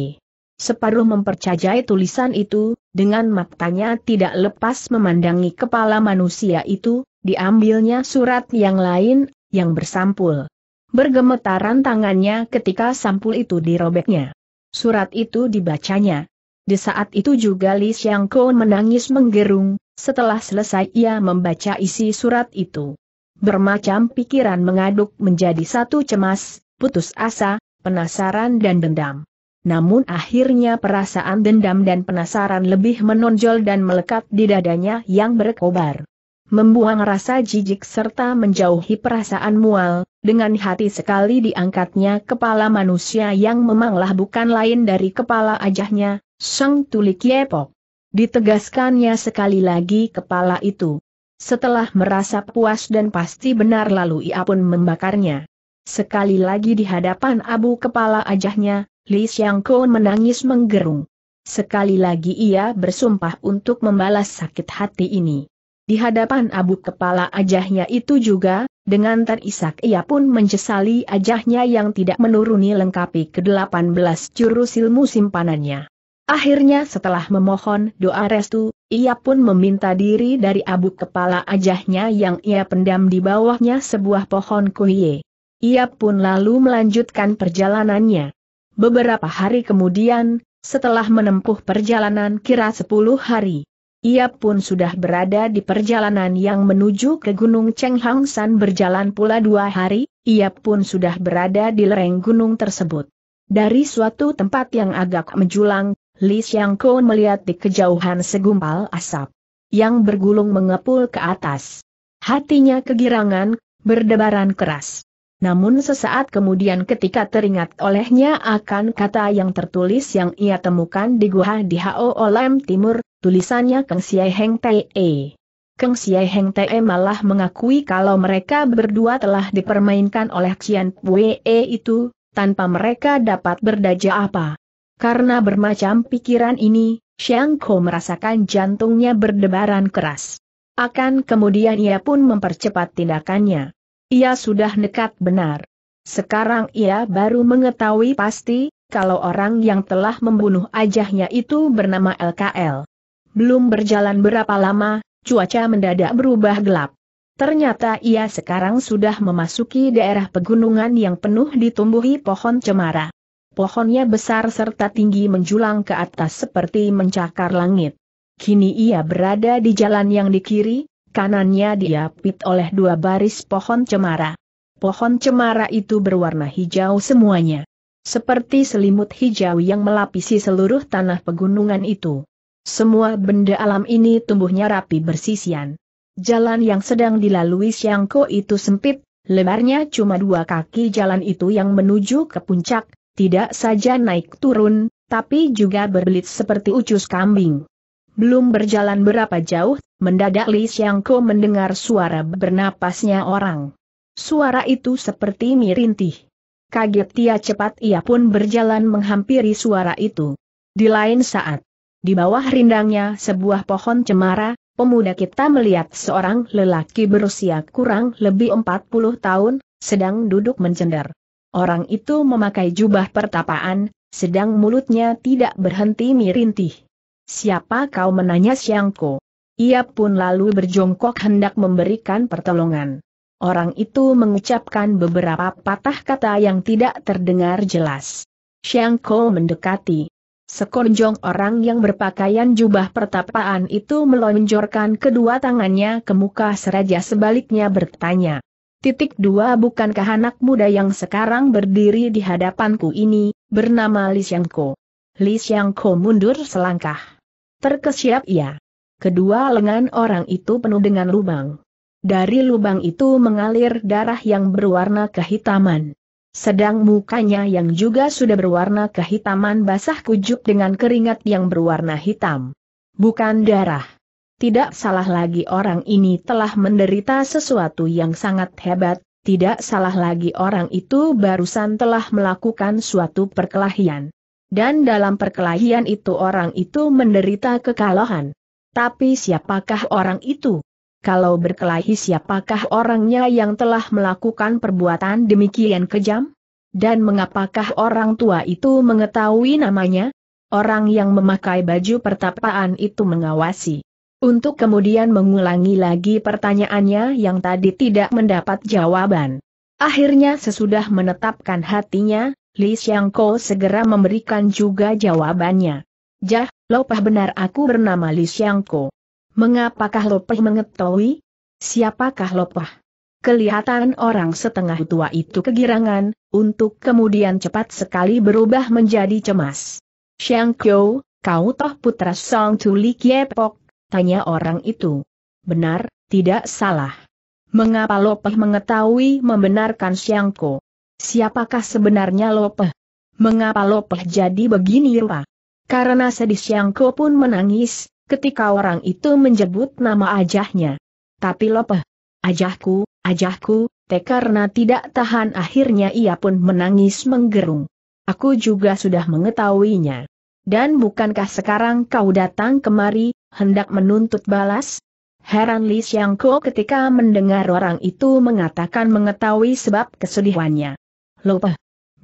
Separuh mempercayai tulisan itu, dengan matanya tidak lepas memandangi kepala manusia itu, diambilnya surat yang lain, yang bersampul. Bergemetaran tangannya ketika sampul itu dirobeknya. Surat itu dibacanya. Di saat itu juga Li Xiangko menangis menggerung, setelah selesai ia membaca isi surat itu. Bermacam pikiran mengaduk menjadi satu cemas, putus asa, penasaran dan dendam namun akhirnya perasaan dendam dan penasaran lebih menonjol dan melekat di dadanya yang berkobar. Membuang rasa jijik serta menjauhi perasaan mual, dengan hati sekali diangkatnya kepala manusia yang memanglah bukan lain dari kepala ajahnya, Sang Tulik Yepok. Ditegaskannya sekali lagi kepala itu. Setelah merasa puas dan pasti benar lalu ia pun membakarnya. Sekali lagi di hadapan abu kepala ajahnya, Li Xiangko menangis menggerung. Sekali lagi ia bersumpah untuk membalas sakit hati ini. Di hadapan abu kepala ajahnya itu juga, dengan terisak ia pun menyesali ajahnya yang tidak menuruni lengkapi ke-18 jurus ilmu simpanannya. Akhirnya setelah memohon doa restu, ia pun meminta diri dari abu kepala ajahnya yang ia pendam di bawahnya sebuah pohon kuhye. Ia pun lalu melanjutkan perjalanannya. Beberapa hari kemudian, setelah menempuh perjalanan kira sepuluh hari, ia pun sudah berada di perjalanan yang menuju ke Gunung Chenghang San berjalan pula dua hari, ia pun sudah berada di lereng gunung tersebut. Dari suatu tempat yang agak menjulang, Li Kou melihat di kejauhan segumpal asap yang bergulung mengepul ke atas. Hatinya kegirangan, berdebaran keras. Namun sesaat kemudian ketika teringat olehnya akan kata yang tertulis yang ia temukan di Gua di Hao Olem Timur, tulisannya Keng Siai Heng Te. Keng Siai Heng Te malah mengakui kalau mereka berdua telah dipermainkan oleh Cian Pue itu, tanpa mereka dapat berdaja apa. Karena bermacam pikiran ini, Xiang Ko merasakan jantungnya berdebaran keras. Akan kemudian ia pun mempercepat tindakannya. Ia sudah nekat benar. Sekarang ia baru mengetahui pasti, kalau orang yang telah membunuh ajahnya itu bernama LKL. Belum berjalan berapa lama, cuaca mendadak berubah gelap. Ternyata ia sekarang sudah memasuki daerah pegunungan yang penuh ditumbuhi pohon cemara. Pohonnya besar serta tinggi menjulang ke atas seperti mencakar langit. Kini ia berada di jalan yang di kiri, kanannya diapit oleh dua baris pohon cemara. Pohon cemara itu berwarna hijau semuanya. Seperti selimut hijau yang melapisi seluruh tanah pegunungan itu. Semua benda alam ini tumbuhnya rapi bersisian. Jalan yang sedang dilalui Siangko itu sempit, lebarnya cuma dua kaki jalan itu yang menuju ke puncak, tidak saja naik turun, tapi juga berbelit seperti ucus kambing. Belum berjalan berapa jauh, mendadak Li Xiangko mendengar suara bernapasnya orang. Suara itu seperti mirintih. Kaget ia cepat ia pun berjalan menghampiri suara itu. Di lain saat, di bawah rindangnya sebuah pohon cemara, pemuda kita melihat seorang lelaki berusia kurang lebih 40 tahun, sedang duduk mencender. Orang itu memakai jubah pertapaan, sedang mulutnya tidak berhenti mirintih. Siapa kau menanya Siangko? Ia pun lalu berjongkok hendak memberikan pertolongan. Orang itu mengucapkan beberapa patah kata yang tidak terdengar jelas. Siangko mendekati. Sekonjong orang yang berpakaian jubah pertapaan itu melonjorkan kedua tangannya ke muka seraja sebaliknya bertanya. Titik dua bukankah anak muda yang sekarang berdiri di hadapanku ini, bernama Li Xiangko. Li Xiangko mundur selangkah. Terkesiap ia. Ya. Kedua lengan orang itu penuh dengan lubang. Dari lubang itu mengalir darah yang berwarna kehitaman. Sedang mukanya yang juga sudah berwarna kehitaman basah kujuk dengan keringat yang berwarna hitam. Bukan darah. Tidak salah lagi orang ini telah menderita sesuatu yang sangat hebat, tidak salah lagi orang itu barusan telah melakukan suatu perkelahian. Dan dalam perkelahian itu orang itu menderita kekalahan. Tapi siapakah orang itu? Kalau berkelahi siapakah orangnya yang telah melakukan perbuatan demikian kejam? Dan mengapakah orang tua itu mengetahui namanya? Orang yang memakai baju pertapaan itu mengawasi. Untuk kemudian mengulangi lagi pertanyaannya yang tadi tidak mendapat jawaban. Akhirnya sesudah menetapkan hatinya, Li Xiangko segera memberikan juga jawabannya. Jah, Lopah benar aku bernama Li Xiangko. Mengapakah Lopah mengetahui? Siapakah Lopah? Kelihatan orang setengah tua itu kegirangan, untuk kemudian cepat sekali berubah menjadi cemas. Xiangko, kau toh putra Song Li Kiepok? Tanya orang itu. Benar, tidak salah. Mengapa Lopah mengetahui membenarkan Xiangko? Siapakah sebenarnya Lopeh? Mengapa Lopeh jadi begini rupa? Karena sedih Siangko pun menangis, ketika orang itu menjebut nama ajahnya. Tapi Lopeh, ajahku, ajahku, te karena tidak tahan akhirnya ia pun menangis menggerung. Aku juga sudah mengetahuinya. Dan bukankah sekarang kau datang kemari, hendak menuntut balas? Heran Li Xiangko ketika mendengar orang itu mengatakan mengetahui sebab kesedihannya. Lope. Eh,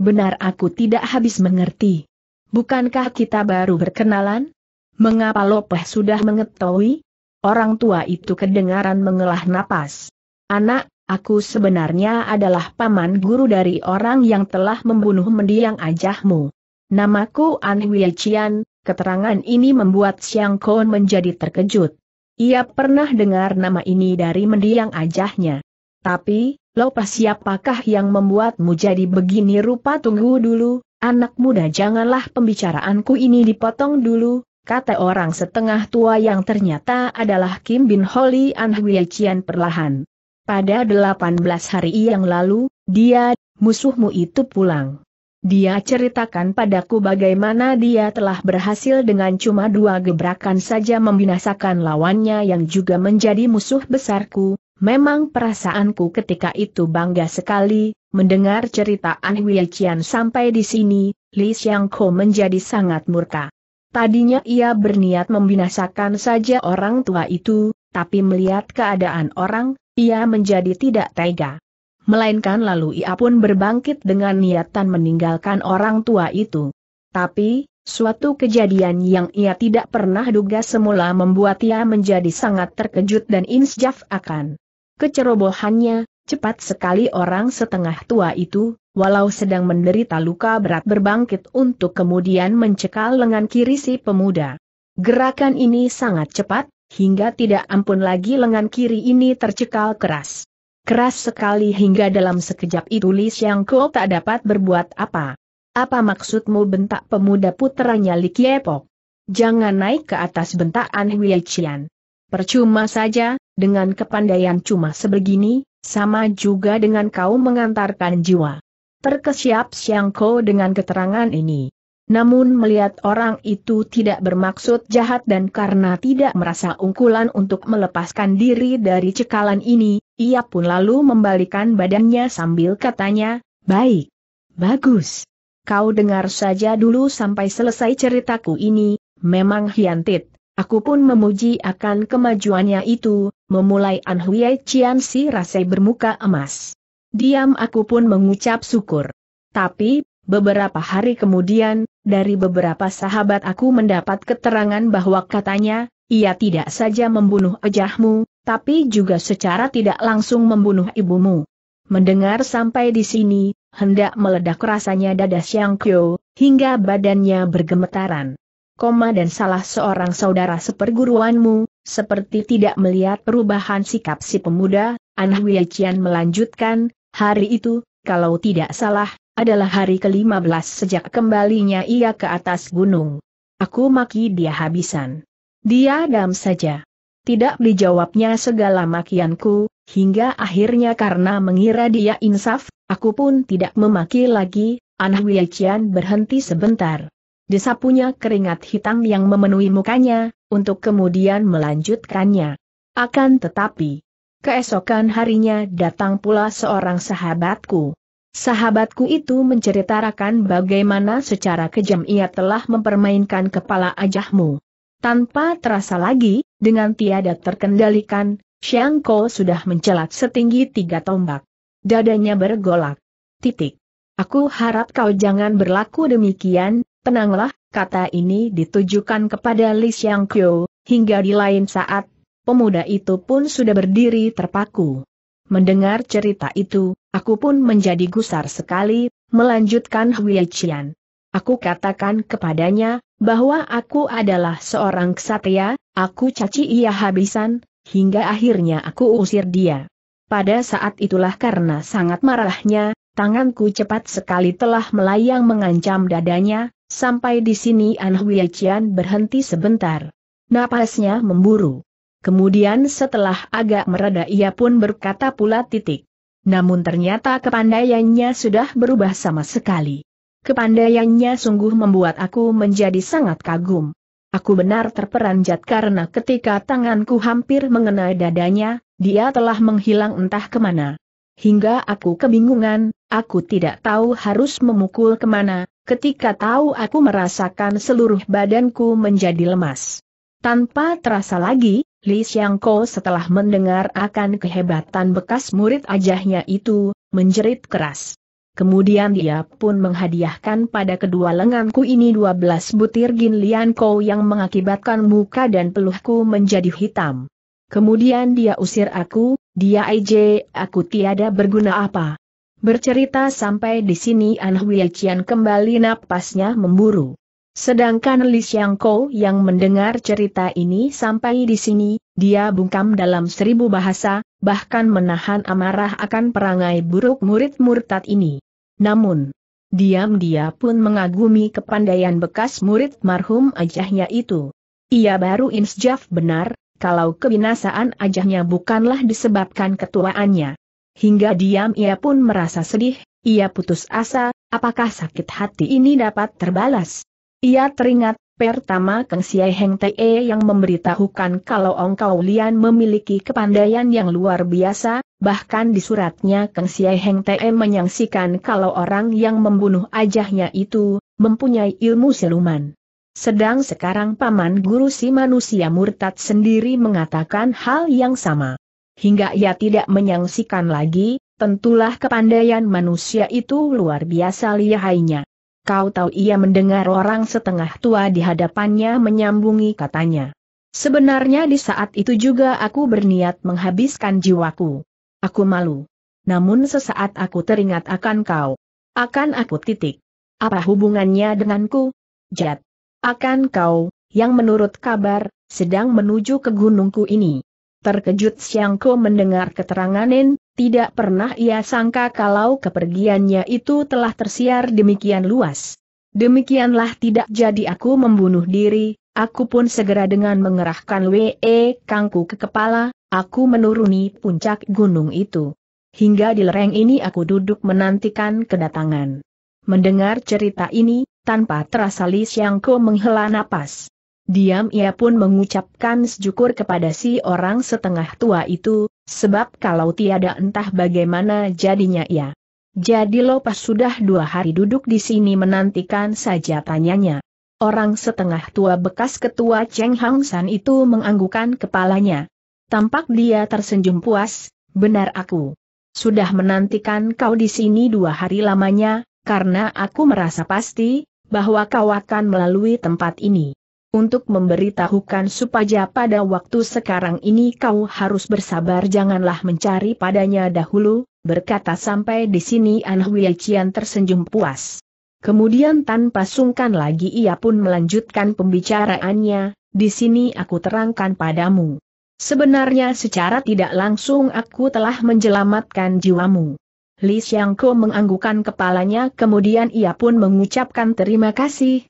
benar aku tidak habis mengerti. Bukankah kita baru berkenalan? Mengapa Lope eh, sudah mengetahui? Orang tua itu kedengaran mengelah napas. Anak, aku sebenarnya adalah paman guru dari orang yang telah membunuh mendiang ajahmu. Namaku An Wiecian, keterangan ini membuat Xiang Kon menjadi terkejut. Ia pernah dengar nama ini dari mendiang ajahnya. Tapi, Lopa siapakah yang membuatmu jadi begini rupa tunggu dulu, anak muda janganlah pembicaraanku ini dipotong dulu, kata orang setengah tua yang ternyata adalah Kim Bin Holi An Hwee perlahan. Pada 18 hari yang lalu, dia, musuhmu itu pulang. Dia ceritakan padaku bagaimana dia telah berhasil dengan cuma dua gebrakan saja membinasakan lawannya yang juga menjadi musuh besarku, Memang perasaanku ketika itu bangga sekali, mendengar cerita An Huiqian sampai di sini, Li Xiangko menjadi sangat murka. Tadinya ia berniat membinasakan saja orang tua itu, tapi melihat keadaan orang, ia menjadi tidak tega. Melainkan lalu ia pun berbangkit dengan niatan meninggalkan orang tua itu. Tapi, Suatu kejadian yang ia tidak pernah duga semula membuat ia menjadi sangat terkejut dan insjaf akan Kecerobohannya, cepat sekali orang setengah tua itu, walau sedang menderita luka berat berbangkit untuk kemudian mencekal lengan kiri si pemuda. Gerakan ini sangat cepat, hingga tidak ampun lagi lengan kiri ini tercekal keras. Keras sekali hingga dalam sekejap itu Li Xiang Kuo tak dapat berbuat apa. Apa maksudmu bentak pemuda putranya Li Kiepo? Jangan naik ke atas bentakan An Hui Qian. Percuma saja, dengan kepandaian cuma sebegini, sama juga dengan kau mengantarkan jiwa. Terkesiap Siangko dengan keterangan ini. Namun melihat orang itu tidak bermaksud jahat dan karena tidak merasa ungkulan untuk melepaskan diri dari cekalan ini, ia pun lalu membalikan badannya sambil katanya, baik, bagus. Kau dengar saja dulu sampai selesai ceritaku ini, memang hiantit. Aku pun memuji akan kemajuannya itu, memulai Anhui Qian Si Rasai bermuka emas. Diam aku pun mengucap syukur. Tapi, beberapa hari kemudian, dari beberapa sahabat aku mendapat keterangan bahwa katanya, ia tidak saja membunuh ejahmu, tapi juga secara tidak langsung membunuh ibumu. Mendengar sampai di sini, hendak meledak rasanya dada Xiang Qiu hingga badannya bergemetaran koma dan salah seorang saudara seperguruanmu, seperti tidak melihat perubahan sikap si pemuda, An Huiqian melanjutkan, hari itu, kalau tidak salah, adalah hari ke-15 sejak kembalinya ia ke atas gunung. Aku maki dia habisan. Dia dam saja. Tidak dijawabnya segala makianku, hingga akhirnya karena mengira dia insaf, aku pun tidak memaki lagi, An Huiqian berhenti sebentar disapunya keringat hitam yang memenuhi mukanya, untuk kemudian melanjutkannya. Akan tetapi, keesokan harinya datang pula seorang sahabatku. Sahabatku itu menceritakan bagaimana secara kejam ia telah mempermainkan kepala ajahmu. Tanpa terasa lagi, dengan tiada terkendalikan, Xiang Ko sudah mencelat setinggi tiga tombak. Dadanya bergolak. Titik. Aku harap kau jangan berlaku demikian, Tenanglah, kata ini ditujukan kepada Li Xiang Qiu. hingga di lain saat, pemuda itu pun sudah berdiri terpaku. Mendengar cerita itu, aku pun menjadi gusar sekali, melanjutkan Hui Qian. Aku katakan kepadanya, bahwa aku adalah seorang ksatria, aku caci ia habisan, hingga akhirnya aku usir dia. Pada saat itulah karena sangat marahnya, tanganku cepat sekali telah melayang mengancam dadanya, Sampai di sini An Huiaqian berhenti sebentar. Napasnya memburu. Kemudian setelah agak mereda ia pun berkata pula titik. Namun ternyata kepandaiannya sudah berubah sama sekali. Kepandaiannya sungguh membuat aku menjadi sangat kagum. Aku benar terperanjat karena ketika tanganku hampir mengenai dadanya, dia telah menghilang entah kemana. Hingga aku kebingungan, aku tidak tahu harus memukul kemana, Ketika tahu aku merasakan seluruh badanku menjadi lemas. Tanpa terasa lagi, Li Xiangko setelah mendengar akan kehebatan bekas murid ajahnya itu, menjerit keras. Kemudian dia pun menghadiahkan pada kedua lenganku ini 12 butir Gin Lianko yang mengakibatkan muka dan peluhku menjadi hitam. Kemudian dia usir aku, dia ej, aku tiada berguna apa. Bercerita sampai di sini An Hui kembali napasnya memburu. Sedangkan Li Xiangko yang mendengar cerita ini sampai di sini, dia bungkam dalam seribu bahasa, bahkan menahan amarah akan perangai buruk murid murtad ini. Namun, diam dia pun mengagumi kepandaian bekas murid marhum ajahnya itu. Ia baru insjaf benar, kalau kebinasaan ajahnya bukanlah disebabkan ketuaannya. Hingga diam ia pun merasa sedih, ia putus asa, apakah sakit hati ini dapat terbalas? Ia teringat, pertama Kang Siai Heng Te e yang memberitahukan kalau Ong Kau Lian memiliki kepandaian yang luar biasa, bahkan di suratnya Kang Siai Heng Te e menyaksikan kalau orang yang membunuh ajahnya itu, mempunyai ilmu siluman. Sedang sekarang paman guru si manusia murtad sendiri mengatakan hal yang sama hingga ia tidak menyangsikan lagi, tentulah kepandaian manusia itu luar biasa lihainya. Kau tahu ia mendengar orang setengah tua di hadapannya menyambungi katanya. Sebenarnya di saat itu juga aku berniat menghabiskan jiwaku. Aku malu. Namun sesaat aku teringat akan kau. Akan aku titik. Apa hubungannya denganku? Jet. Akan kau, yang menurut kabar, sedang menuju ke gunungku ini. Terkejut Siangko mendengar keteranganin, tidak pernah ia sangka kalau kepergiannya itu telah tersiar demikian luas. Demikianlah tidak jadi aku membunuh diri, aku pun segera dengan mengerahkan W.E. Kangku ke kepala, aku menuruni puncak gunung itu. Hingga di lereng ini aku duduk menantikan kedatangan. Mendengar cerita ini, tanpa terasa Li Xiangko menghela napas. Diam ia pun mengucapkan sejukur kepada si orang setengah tua itu, sebab kalau tiada entah bagaimana jadinya ia. Jadi lo pas sudah dua hari duduk di sini menantikan saja tanyanya. Orang setengah tua bekas ketua Cheng Hang San itu menganggukan kepalanya. Tampak dia tersenyum puas, benar aku. Sudah menantikan kau di sini dua hari lamanya, karena aku merasa pasti, bahwa kau akan melalui tempat ini untuk memberitahukan supaya pada waktu sekarang ini kau harus bersabar janganlah mencari padanya dahulu, berkata sampai di sini An Huiacian tersenyum puas. Kemudian tanpa sungkan lagi ia pun melanjutkan pembicaraannya, di sini aku terangkan padamu. Sebenarnya secara tidak langsung aku telah menjelamatkan jiwamu. Li Xiangko menganggukan kepalanya kemudian ia pun mengucapkan terima kasih,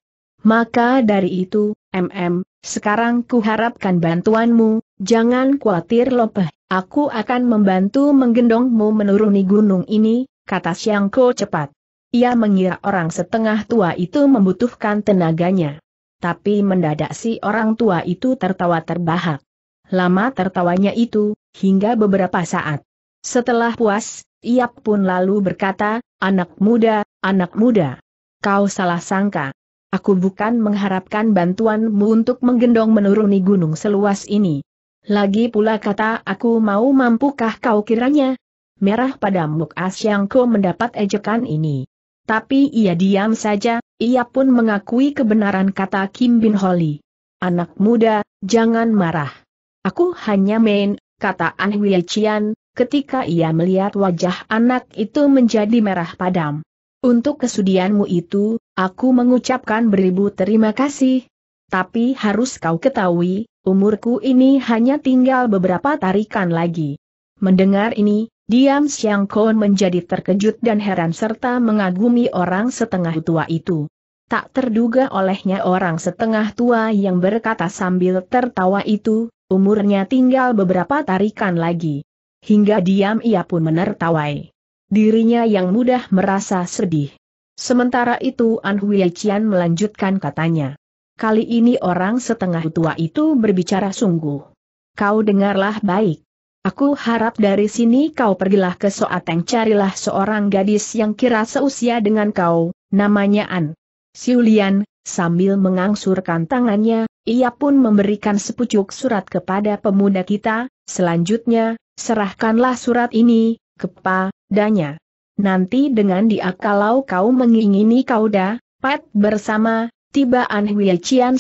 maka dari itu, MM, sekarang kuharapkan bantuanmu, jangan khawatir lopeh, aku akan membantu menggendongmu menuruni gunung ini, kata Siangko cepat. Ia mengira orang setengah tua itu membutuhkan tenaganya. Tapi mendadak si orang tua itu tertawa terbahak. Lama tertawanya itu, hingga beberapa saat. Setelah puas, ia pun lalu berkata, anak muda, anak muda. Kau salah sangka, Aku bukan mengharapkan bantuanmu untuk menggendong menuruni gunung seluas ini. Lagi pula kata aku mau mampukah kau kiranya? Merah pada muk kau mendapat ejekan ini. Tapi ia diam saja, ia pun mengakui kebenaran kata Kim Bin Holly. Anak muda, jangan marah. Aku hanya main, kata An Wei ketika ia melihat wajah anak itu menjadi merah padam. Untuk kesudianmu itu, aku mengucapkan beribu terima kasih. Tapi harus kau ketahui, umurku ini hanya tinggal beberapa tarikan lagi. Mendengar ini, diam Siang Kon menjadi terkejut dan heran serta mengagumi orang setengah tua itu. Tak terduga olehnya orang setengah tua yang berkata sambil tertawa itu, umurnya tinggal beberapa tarikan lagi. Hingga diam ia pun menertawai. Dirinya yang mudah merasa sedih. Sementara itu An Hui Qian melanjutkan katanya. Kali ini orang setengah tua itu berbicara sungguh. Kau dengarlah baik. Aku harap dari sini kau pergilah ke Soateng carilah seorang gadis yang kira seusia dengan kau, namanya An. Siulian, sambil mengangsurkan tangannya, ia pun memberikan sepucuk surat kepada pemuda kita, selanjutnya, serahkanlah surat ini, kepa, danya. Nanti dengan dia kalau kau mengingini kauda, pet bersama, tiba An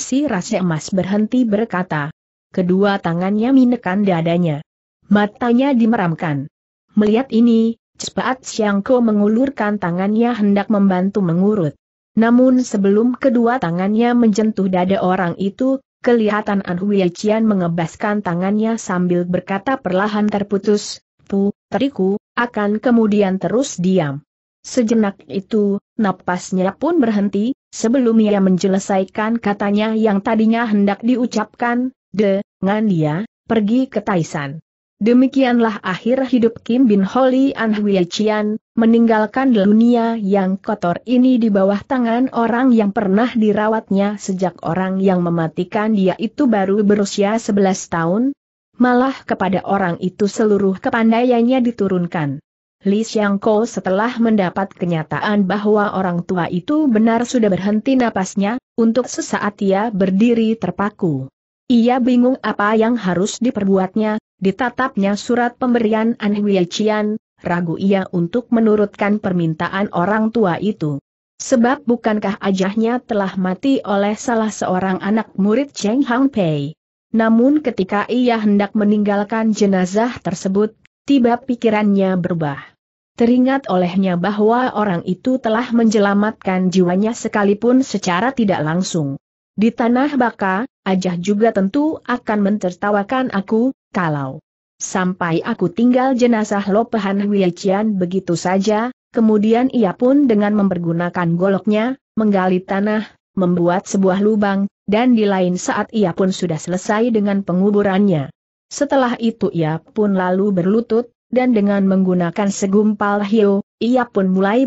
si rasa emas berhenti berkata. Kedua tangannya menekan dadanya. Matanya dimeramkan. Melihat ini, Cepat Siangko mengulurkan tangannya hendak membantu mengurut. Namun sebelum kedua tangannya menjentuh dada orang itu, kelihatan An Hwi Chian mengebaskan tangannya sambil berkata perlahan terputus, Pu, teriku, akan kemudian terus diam. Sejenak itu, napasnya pun berhenti, sebelum ia menjelesaikan katanya yang tadinya hendak diucapkan, dengan dia, ya, pergi ke Taisan. Demikianlah akhir hidup Kim Bin Holi An Hwi Chian, meninggalkan dunia yang kotor ini di bawah tangan orang yang pernah dirawatnya sejak orang yang mematikan dia itu baru berusia 11 tahun, Malah kepada orang itu seluruh kepandaiannya diturunkan. Li Xiangko setelah mendapat kenyataan bahwa orang tua itu benar sudah berhenti napasnya, untuk sesaat ia berdiri terpaku. Ia bingung apa yang harus diperbuatnya, ditatapnya surat pemberian An Chian, ragu ia untuk menurutkan permintaan orang tua itu. Sebab bukankah ajahnya telah mati oleh salah seorang anak murid Cheng Hang Pei? Namun ketika ia hendak meninggalkan jenazah tersebut, tiba pikirannya berubah. Teringat olehnya bahwa orang itu telah menjelamatkan jiwanya sekalipun secara tidak langsung. Di tanah baka, Ajah juga tentu akan mentertawakan aku, kalau sampai aku tinggal jenazah Lopehan Wiecian begitu saja, kemudian ia pun dengan mempergunakan goloknya, menggali tanah, membuat sebuah lubang, dan di lain saat ia pun sudah selesai dengan penguburannya. Setelah itu ia pun lalu berlutut, dan dengan menggunakan segumpal hio, ia pun mulai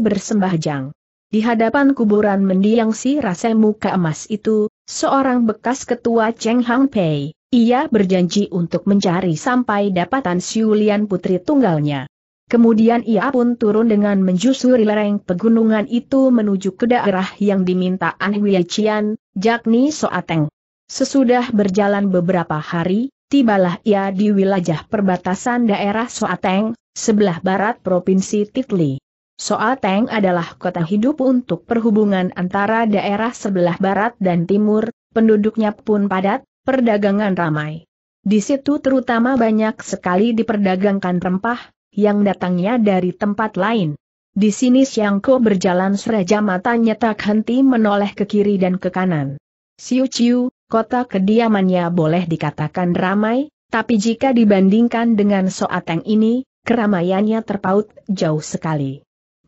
jang Di hadapan kuburan mendiang si rasa muka emas itu, seorang bekas ketua Cheng Hang Pei, ia berjanji untuk mencari sampai dapatan Siulian putri tunggalnya. Kemudian ia pun turun dengan menjusuri lereng pegunungan itu menuju ke daerah yang diminta An Wiecian, yakni Soateng. Sesudah berjalan beberapa hari, tibalah ia di wilayah perbatasan daerah Soateng, sebelah barat Provinsi Titli. Soateng adalah kota hidup untuk perhubungan antara daerah sebelah barat dan timur, penduduknya pun padat, perdagangan ramai. Di situ terutama banyak sekali diperdagangkan rempah, yang datangnya dari tempat lain. Di sini Siangko berjalan seraja matanya tak henti menoleh ke kiri dan ke kanan. Siu Ciu, kota kediamannya boleh dikatakan ramai, tapi jika dibandingkan dengan Soateng ini, keramaiannya terpaut jauh sekali.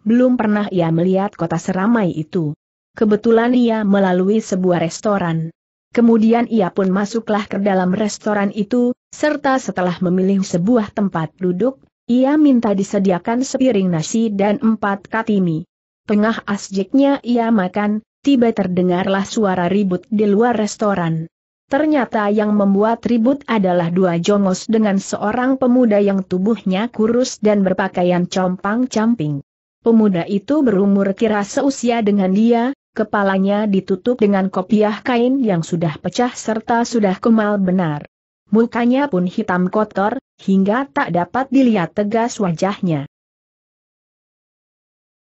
Belum pernah ia melihat kota seramai itu. Kebetulan ia melalui sebuah restoran. Kemudian ia pun masuklah ke dalam restoran itu, serta setelah memilih sebuah tempat duduk, ia minta disediakan sepiring nasi dan empat katimi. Tengah asjeknya ia makan, tiba terdengarlah suara ribut di luar restoran. Ternyata yang membuat ribut adalah dua jongos dengan seorang pemuda yang tubuhnya kurus dan berpakaian compang-camping. Pemuda itu berumur kira seusia dengan dia, kepalanya ditutup dengan kopiah kain yang sudah pecah serta sudah kemal benar. Mukanya pun hitam kotor, hingga tak dapat dilihat tegas wajahnya.